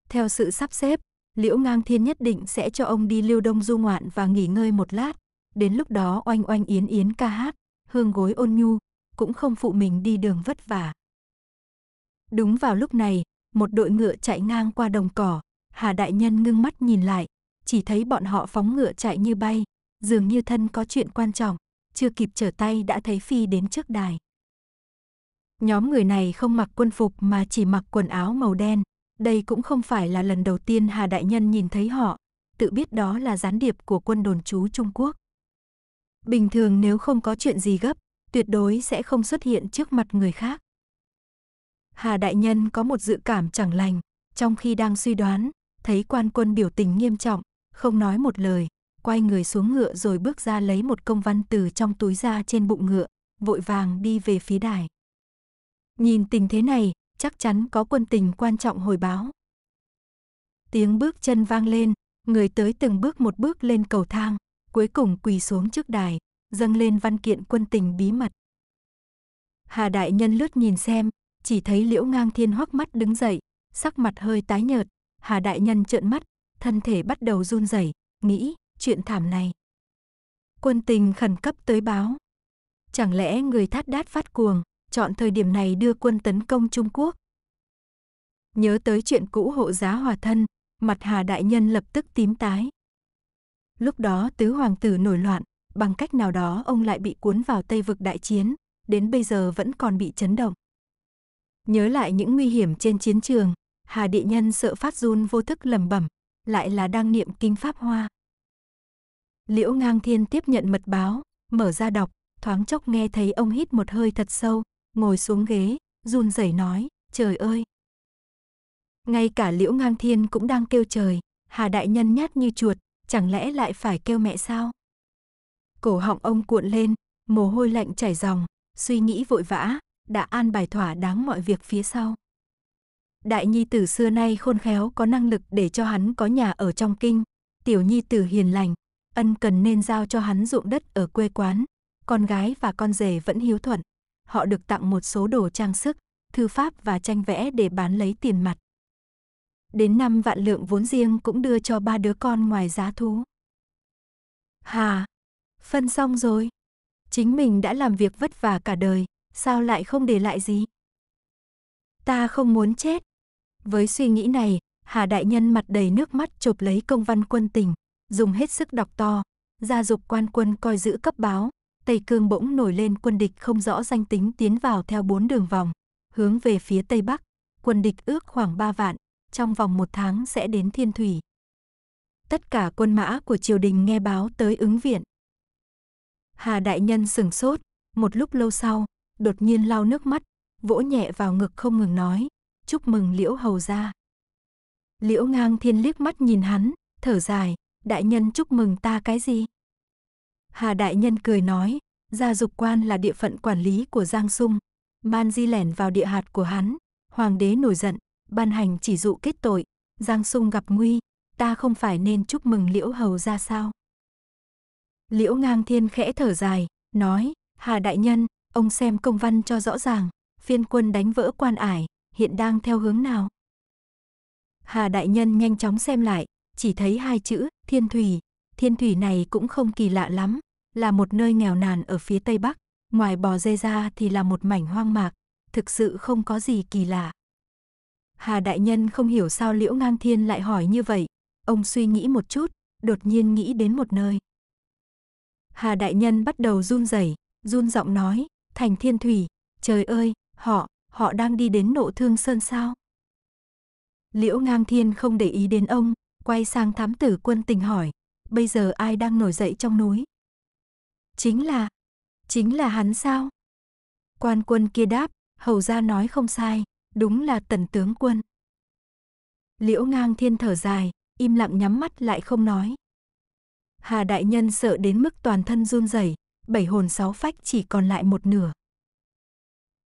Theo sự sắp xếp, Liễu Ngang Thiên nhất định sẽ cho ông đi lưu đông du ngoạn và nghỉ ngơi một lát, đến lúc đó oanh oanh yến yến ca hát, hương gối ôn nhu, cũng không phụ mình đi đường vất vả. Đúng vào lúc này, một đội ngựa chạy ngang qua đồng cỏ, Hà đại nhân ngưng mắt nhìn lại, chỉ thấy bọn họ phóng ngựa chạy như bay, dường như thân có chuyện quan trọng, chưa kịp trở tay đã thấy phi đến trước đài. Nhóm người này không mặc quân phục mà chỉ mặc quần áo màu đen, đây cũng không phải là lần đầu tiên Hà đại nhân nhìn thấy họ, tự biết đó là gián điệp của quân đồn trú Trung Quốc. Bình thường nếu không có chuyện gì gấp, tuyệt đối sẽ không xuất hiện trước mặt người khác. Hà đại nhân có một dự cảm chẳng lành, trong khi đang suy đoán, thấy quan quân biểu tình nghiêm trọng, không nói một lời, quay người xuống ngựa rồi bước ra lấy một công văn từ trong túi ra trên bụng ngựa, vội vàng đi về phía đài. Nhìn tình thế này, chắc chắn có quân tình quan trọng hồi báo. Tiếng bước chân vang lên, người tới từng bước một bước lên cầu thang, cuối cùng quỳ xuống trước đài, dâng lên văn kiện quân tình bí mật. Hà đại nhân lướt nhìn xem, chỉ thấy Liễu Ngang Thiên hoắc mắt đứng dậy, sắc mặt hơi tái nhợt, Hà Đại Nhân trợn mắt, thân thể bắt đầu run rẩy, nghĩ, chuyện thảm này. Quân tình khẩn cấp tới báo. Chẳng lẽ người thát đát phát cuồng, chọn thời điểm này đưa quân tấn công Trung Quốc? Nhớ tới chuyện cũ hộ giá hòa thân, mặt Hà Đại Nhân lập tức tím tái. Lúc đó tứ hoàng tử nổi loạn, bằng cách nào đó ông lại bị cuốn vào Tây vực đại chiến, đến bây giờ vẫn còn bị chấn động. Nhớ lại những nguy hiểm trên chiến trường, Hà Địa Nhân sợ phát run vô thức lẩm bẩm, lại là đang niệm kinh pháp hoa. Liễu Ngang Thiên tiếp nhận mật báo, mở ra đọc, thoáng chốc nghe thấy ông hít một hơi thật sâu, ngồi xuống ghế, run rẩy nói, trời ơi. Ngay cả Liễu Ngang Thiên cũng đang kêu trời, Hà Đại Nhân nhát như chuột, chẳng lẽ lại phải kêu mẹ sao? Cổ họng ông cuộn lên, mồ hôi lạnh chảy ròng, suy nghĩ vội vã, đã an bài thỏa đáng mọi việc phía sau. Đại nhi tử xưa nay khôn khéo có năng lực để cho hắn có nhà ở trong kinh. Tiểu nhi tử hiền lành, ân cần nên giao cho hắn ruộng đất ở quê quán. Con gái và con rể vẫn hiếu thuận. Họ được tặng một số đồ trang sức, thư pháp và tranh vẽ để bán lấy tiền mặt. Đến năm vạn lượng vốn riêng cũng đưa cho ba đứa con ngoài giá thú. Hà, phân xong rồi. Chính mình đã làm việc vất vả cả đời, sao lại không để lại gì? Ta không muốn chết. Với suy nghĩ này, Hà Đại Nhân mặt đầy nước mắt chộp lấy công văn quân tình, dùng hết sức đọc to, gia dục quan quân coi giữ cấp báo, Tây Cương bỗng nổi lên quân địch không rõ danh tính tiến vào theo bốn đường vòng, hướng về phía Tây Bắc, quân địch ước khoảng 3 vạn, trong vòng một tháng sẽ đến Thiên Thủy. Tất cả quân mã của triều đình nghe báo tới ứng viện. Hà Đại Nhân sửng sốt, một lúc lâu sau, đột nhiên lau nước mắt, vỗ nhẹ vào ngực không ngừng nói, chúc mừng Liễu Hầu gia Liễu ngang thiên liếc mắt nhìn hắn, thở dài, đại nhân chúc mừng ta cái gì? Hà đại nhân cười nói, gia dục quan là địa phận quản lý của Giang Sung. Man di lẻn vào địa hạt của hắn, hoàng đế nổi giận, ban hành chỉ dụ kết tội, Giang Sung gặp nguy, ta không phải nên chúc mừng Liễu Hầu ra sao? Liễu ngang thiên khẽ thở dài, nói, Hà đại nhân, ông xem công văn cho rõ ràng, phiên quân đánh vỡ quan ải, hiện đang theo hướng nào? Hà Đại Nhân nhanh chóng xem lại, chỉ thấy hai chữ Thiên Thủy. Thiên Thủy này cũng không kỳ lạ lắm, là một nơi nghèo nàn ở phía Tây Bắc, ngoài bò dê ra thì là một mảnh hoang mạc, thực sự không có gì kỳ lạ. Hà Đại Nhân không hiểu sao Liễu Ngang Thiên lại hỏi như vậy, ông suy nghĩ một chút, đột nhiên nghĩ đến một nơi. Hà Đại Nhân bắt đầu run rẩy, run giọng nói, thành thiên thủy, trời ơi, họ, họ đang đi đến nộ thương sơn sao? Liễu ngang thiên không để ý đến ông, quay sang thám tử quân tình hỏi, bây giờ ai đang nổi dậy trong núi? Chính là, chính là hắn sao? Quan quân kia đáp, hầu ra nói không sai, đúng là tần tướng quân. Liễu ngang thiên thở dài, im lặng nhắm mắt lại không nói. Hà đại nhân sợ đến mức toàn thân run rẩy, bảy hồn sáu phách chỉ còn lại một nửa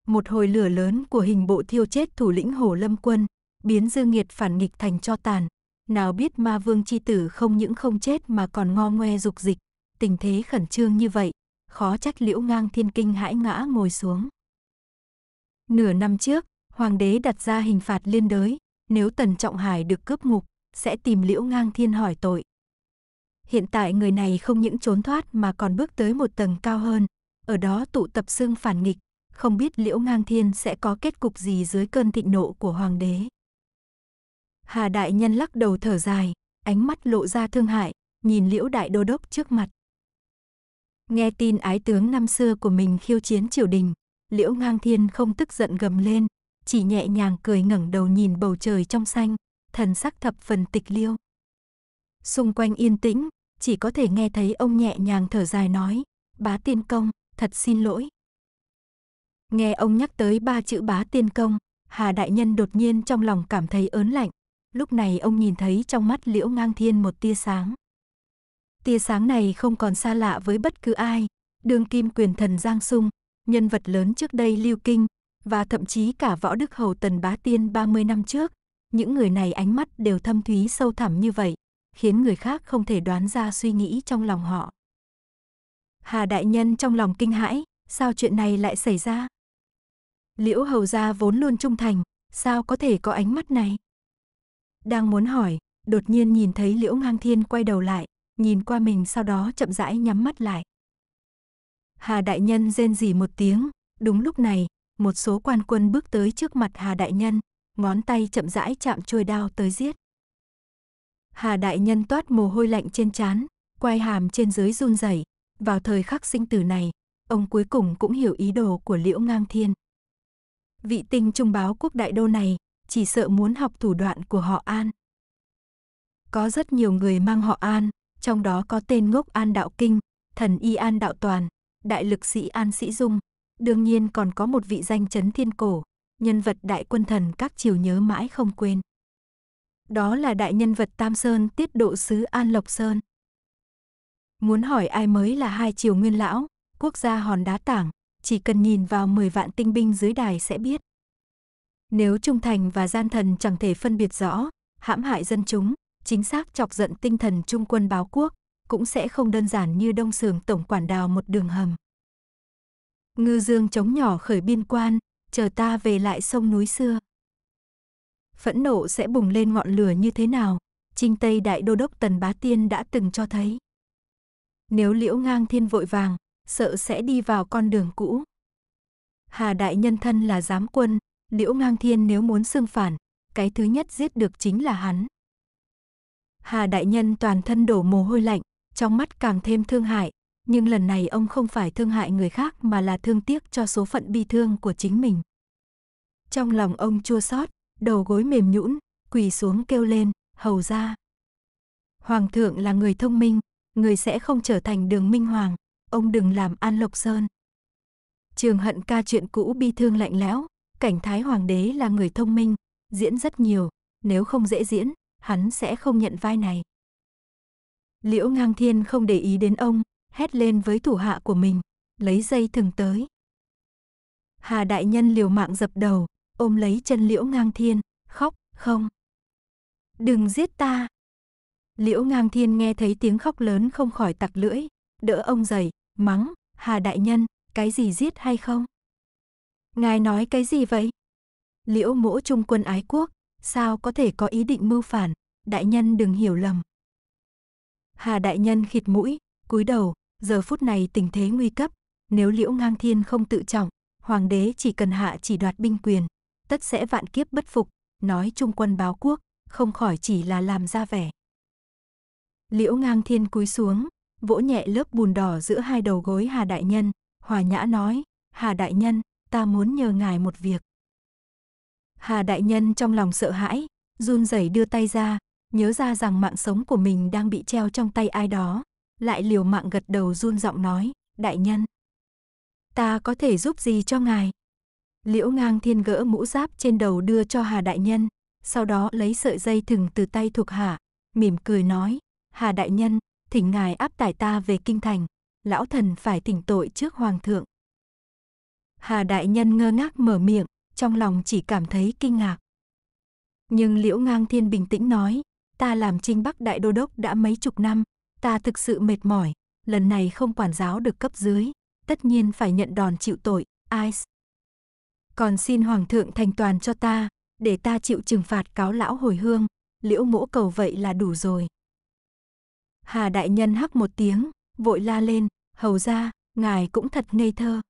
một hồi lửa lớn của hình bộ thiêu chết thủ lĩnh Hồ Lâm Quân, biến Dư Nghiệt phản nghịch thành cho tàn. Nào biết ma vương chi tử không những không chết mà còn ngo ngoe dục dịch, tình thế khẩn trương như vậy, khó trách liễu ngang thiên kinh hãi ngã ngồi xuống. Nửa năm trước, hoàng đế đặt ra hình phạt liên đới, nếu Tần Trọng Hải được cướp ngục, sẽ tìm liễu ngang thiên hỏi tội. Hiện tại người này không những trốn thoát mà còn bước tới một tầng cao hơn, ở đó tụ tập xương phản nghịch, không biết Liễu Ngang Thiên sẽ có kết cục gì dưới cơn thịnh nộ của hoàng đế. Hà đại nhân lắc đầu thở dài, ánh mắt lộ ra thương hại, nhìn Liễu đại đô đốc trước mặt. Nghe tin ái tướng năm xưa của mình khiêu chiến triều đình, Liễu Ngang Thiên không tức giận gầm lên, chỉ nhẹ nhàng cười ngẩng đầu nhìn bầu trời trong xanh, thần sắc thập phần tịch liêu. Xung quanh yên tĩnh, chỉ có thể nghe thấy ông nhẹ nhàng thở dài nói, bá tiên công, thật xin lỗi. Nghe ông nhắc tới ba chữ bá tiên công, Hà Đại Nhân đột nhiên trong lòng cảm thấy ớn lạnh. Lúc này ông nhìn thấy trong mắt Liễu Ngang Thiên một tia sáng. Tia sáng này không còn xa lạ với bất cứ ai, đương kim quyền thần Giang Sung, nhân vật lớn trước đây Lưu Kinh, và thậm chí cả võ đức hầu tần bá tiên 30 năm trước. Những người này ánh mắt đều thâm thúy sâu thẳm như vậy, khiến người khác không thể đoán ra suy nghĩ trong lòng họ. Hà Đại Nhân trong lòng kinh hãi, sao chuyện này lại xảy ra? Liễu hầu gia vốn luôn trung thành, sao có thể có ánh mắt này? Đang muốn hỏi, đột nhiên nhìn thấy Liễu Ngang Thiên quay đầu lại, nhìn qua mình sau đó chậm rãi nhắm mắt lại. Hà đại nhân rên rỉ một tiếng, đúng lúc này, một số quan quân bước tới trước mặt Hà đại nhân, ngón tay chậm rãi chạm chuôi đao tới giết. Hà đại nhân toát mồ hôi lạnh trên trán, quai hàm trên dưới run rẩy, vào thời khắc sinh tử này, ông cuối cùng cũng hiểu ý đồ của Liễu Ngang Thiên vị tinh trung báo quốc đại đô này, chỉ sợ muốn học thủ đoạn của họ An. Có rất nhiều người mang họ An, trong đó có tên ngốc An Đạo Kinh, thần Y An Đạo Toàn, đại lực sĩ An Sĩ Dung, đương nhiên còn có một vị danh chấn thiên cổ, nhân vật đại quân thần các triều nhớ mãi không quên. Đó là đại nhân vật Tam Sơn tiết độ sứ An Lộc Sơn. Muốn hỏi ai mới là hai triều nguyên lão, quốc gia hòn đá tảng, chỉ cần nhìn vào 10 vạn tinh binh dưới đài sẽ biết. Nếu trung thành và gian thần chẳng thể phân biệt rõ, hãm hại dân chúng, chính xác chọc giận tinh thần trung quân báo quốc, cũng sẽ không đơn giản như đông sường tổng quản đào một đường hầm. Ngư dương chống nhỏ khởi biên quan, chờ ta về lại sông núi xưa. Phẫn nộ sẽ bùng lên ngọn lửa như thế nào, Trinh Tây Đại Đô Đốc Tần Bá Tiên đã từng cho thấy. Nếu liễu ngang thiên vội vàng, sợ sẽ đi vào con đường cũ. Hà Đại Nhân thân là giám quân, Liễu Ngang Thiên nếu muốn xưng phản, cái thứ nhất giết được chính là hắn. Hà Đại Nhân toàn thân đổ mồ hôi lạnh, trong mắt càng thêm thương hại, nhưng lần này ông không phải thương hại người khác mà là thương tiếc cho số phận bi thương của chính mình. Trong lòng ông chua xót, đầu gối mềm nhũn, quỳ xuống kêu lên, hầu ra. Hoàng thượng là người thông minh, người sẽ không trở thành đường minh hoàng ông đừng làm An Lộc Sơn. Trường hận ca chuyện cũ bi thương lạnh lẽo, cảnh Thái Hoàng đế là người thông minh, diễn rất nhiều, nếu không dễ diễn, hắn sẽ không nhận vai này. Liễu ngang thiên không để ý đến ông, hét lên với thủ hạ của mình, lấy dây thừng tới. Hà đại nhân liều mạng dập đầu, ôm lấy chân liễu ngang thiên, khóc, không. Đừng giết ta. Liễu ngang thiên nghe thấy tiếng khóc lớn không khỏi tặc lưỡi, đỡ ông dậy, mắng, Hà Đại Nhân, cái gì giết hay không? Ngài nói cái gì vậy? Liễu mỗ trung quân ái quốc, sao có thể có ý định mưu phản, đại nhân đừng hiểu lầm. Hà đại nhân khịt mũi, cúi đầu, giờ phút này tình thế nguy cấp, nếu Liễu Ngang Thiên không tự trọng, hoàng đế chỉ cần hạ chỉ đoạt binh quyền, tất sẽ vạn kiếp bất phục, nói trung quân báo quốc, không khỏi chỉ là làm ra vẻ. Liễu Ngang Thiên cúi xuống, vỗ nhẹ lớp bùn đỏ giữa hai đầu gối Hà Đại Nhân, hòa nhã nói, Hà Đại Nhân, ta muốn nhờ ngài một việc. Hà Đại Nhân trong lòng sợ hãi, run rẩy đưa tay ra, nhớ ra rằng mạng sống của mình đang bị treo trong tay ai đó, lại liều mạng gật đầu run giọng nói, Đại Nhân, ta có thể giúp gì cho ngài? Liễu ngang thiên gỡ mũ giáp trên đầu đưa cho Hà Đại Nhân, sau đó lấy sợi dây thừng từ tay thuộc hạ, mỉm cười nói, Hà Đại Nhân, thỉnh ngài áp tải ta về kinh thành, lão thần phải thỉnh tội trước hoàng thượng. Hà đại nhân ngơ ngác mở miệng, trong lòng chỉ cảm thấy kinh ngạc. Nhưng Liễu Ngang Thiên bình tĩnh nói, ta làm Trinh Bắc Đại Đô Đốc đã mấy chục năm, ta thực sự mệt mỏi, lần này không quản giáo được cấp dưới, tất nhiên phải nhận đòn chịu tội, ai. Còn xin Hoàng thượng thành toàn cho ta, để ta chịu trừng phạt cáo lão hồi hương, Liễu mỗ cầu vậy là đủ rồi. Hà đại nhân hắc một tiếng, vội la lên, hầu ra, ngài cũng thật ngây thơ.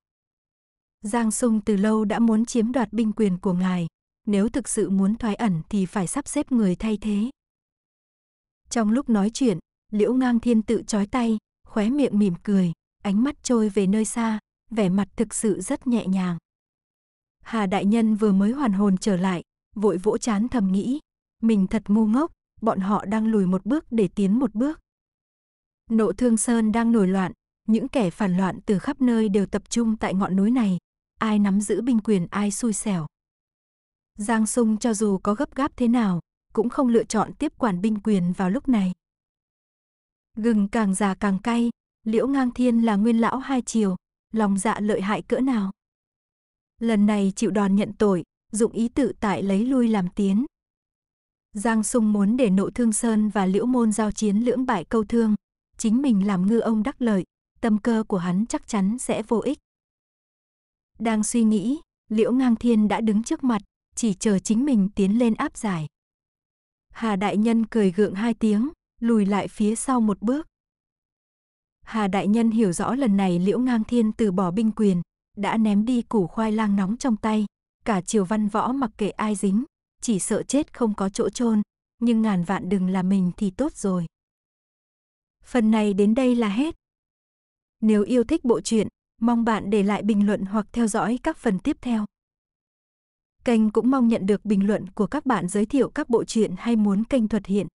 Giang Sung từ lâu đã muốn chiếm đoạt binh quyền của ngài, nếu thực sự muốn thoái ẩn thì phải sắp xếp người thay thế. Trong lúc nói chuyện, Liễu Ngang Thiên tự chói tay, khóe miệng mỉm cười, ánh mắt trôi về nơi xa, vẻ mặt thực sự rất nhẹ nhàng. Hà đại nhân vừa mới hoàn hồn trở lại, vội vỗ chán thầm nghĩ, mình thật ngu ngốc, bọn họ đang lùi một bước để tiến một bước. Nộ Thương Sơn đang nổi loạn, những kẻ phản loạn từ khắp nơi đều tập trung tại ngọn núi này, ai nắm giữ binh quyền ai xui xẻo. Giang Sung cho dù có gấp gáp thế nào, cũng không lựa chọn tiếp quản binh quyền vào lúc này. Gừng càng già càng cay, Liễu Ngang Thiên là nguyên lão hai chiều, lòng dạ lợi hại cỡ nào. Lần này chịu đòn nhận tội, dụng ý tự tại lấy lui làm tiến. Giang Sung muốn để nộ thương Sơn và Liễu Môn giao chiến lưỡng bại câu thương, chính mình làm ngư ông đắc lợi, tâm cơ của hắn chắc chắn sẽ vô ích. Đang suy nghĩ, Liễu Ngang Thiên đã đứng trước mặt, chỉ chờ chính mình tiến lên áp giải. Hà Đại Nhân cười gượng hai tiếng, lùi lại phía sau một bước. Hà Đại Nhân hiểu rõ lần này Liễu Ngang Thiên từ bỏ binh quyền, đã ném đi củ khoai lang nóng trong tay, cả triều văn võ mặc kệ ai dính, chỉ sợ chết không có chỗ chôn, nhưng ngàn vạn đừng là mình thì tốt rồi. Phần này đến đây là hết. Nếu yêu thích bộ truyện, mong bạn để lại bình luận hoặc theo dõi các phần tiếp theo. Kênh cũng mong nhận được bình luận của các bạn giới thiệu các bộ truyện hay muốn kênh thuật hiện.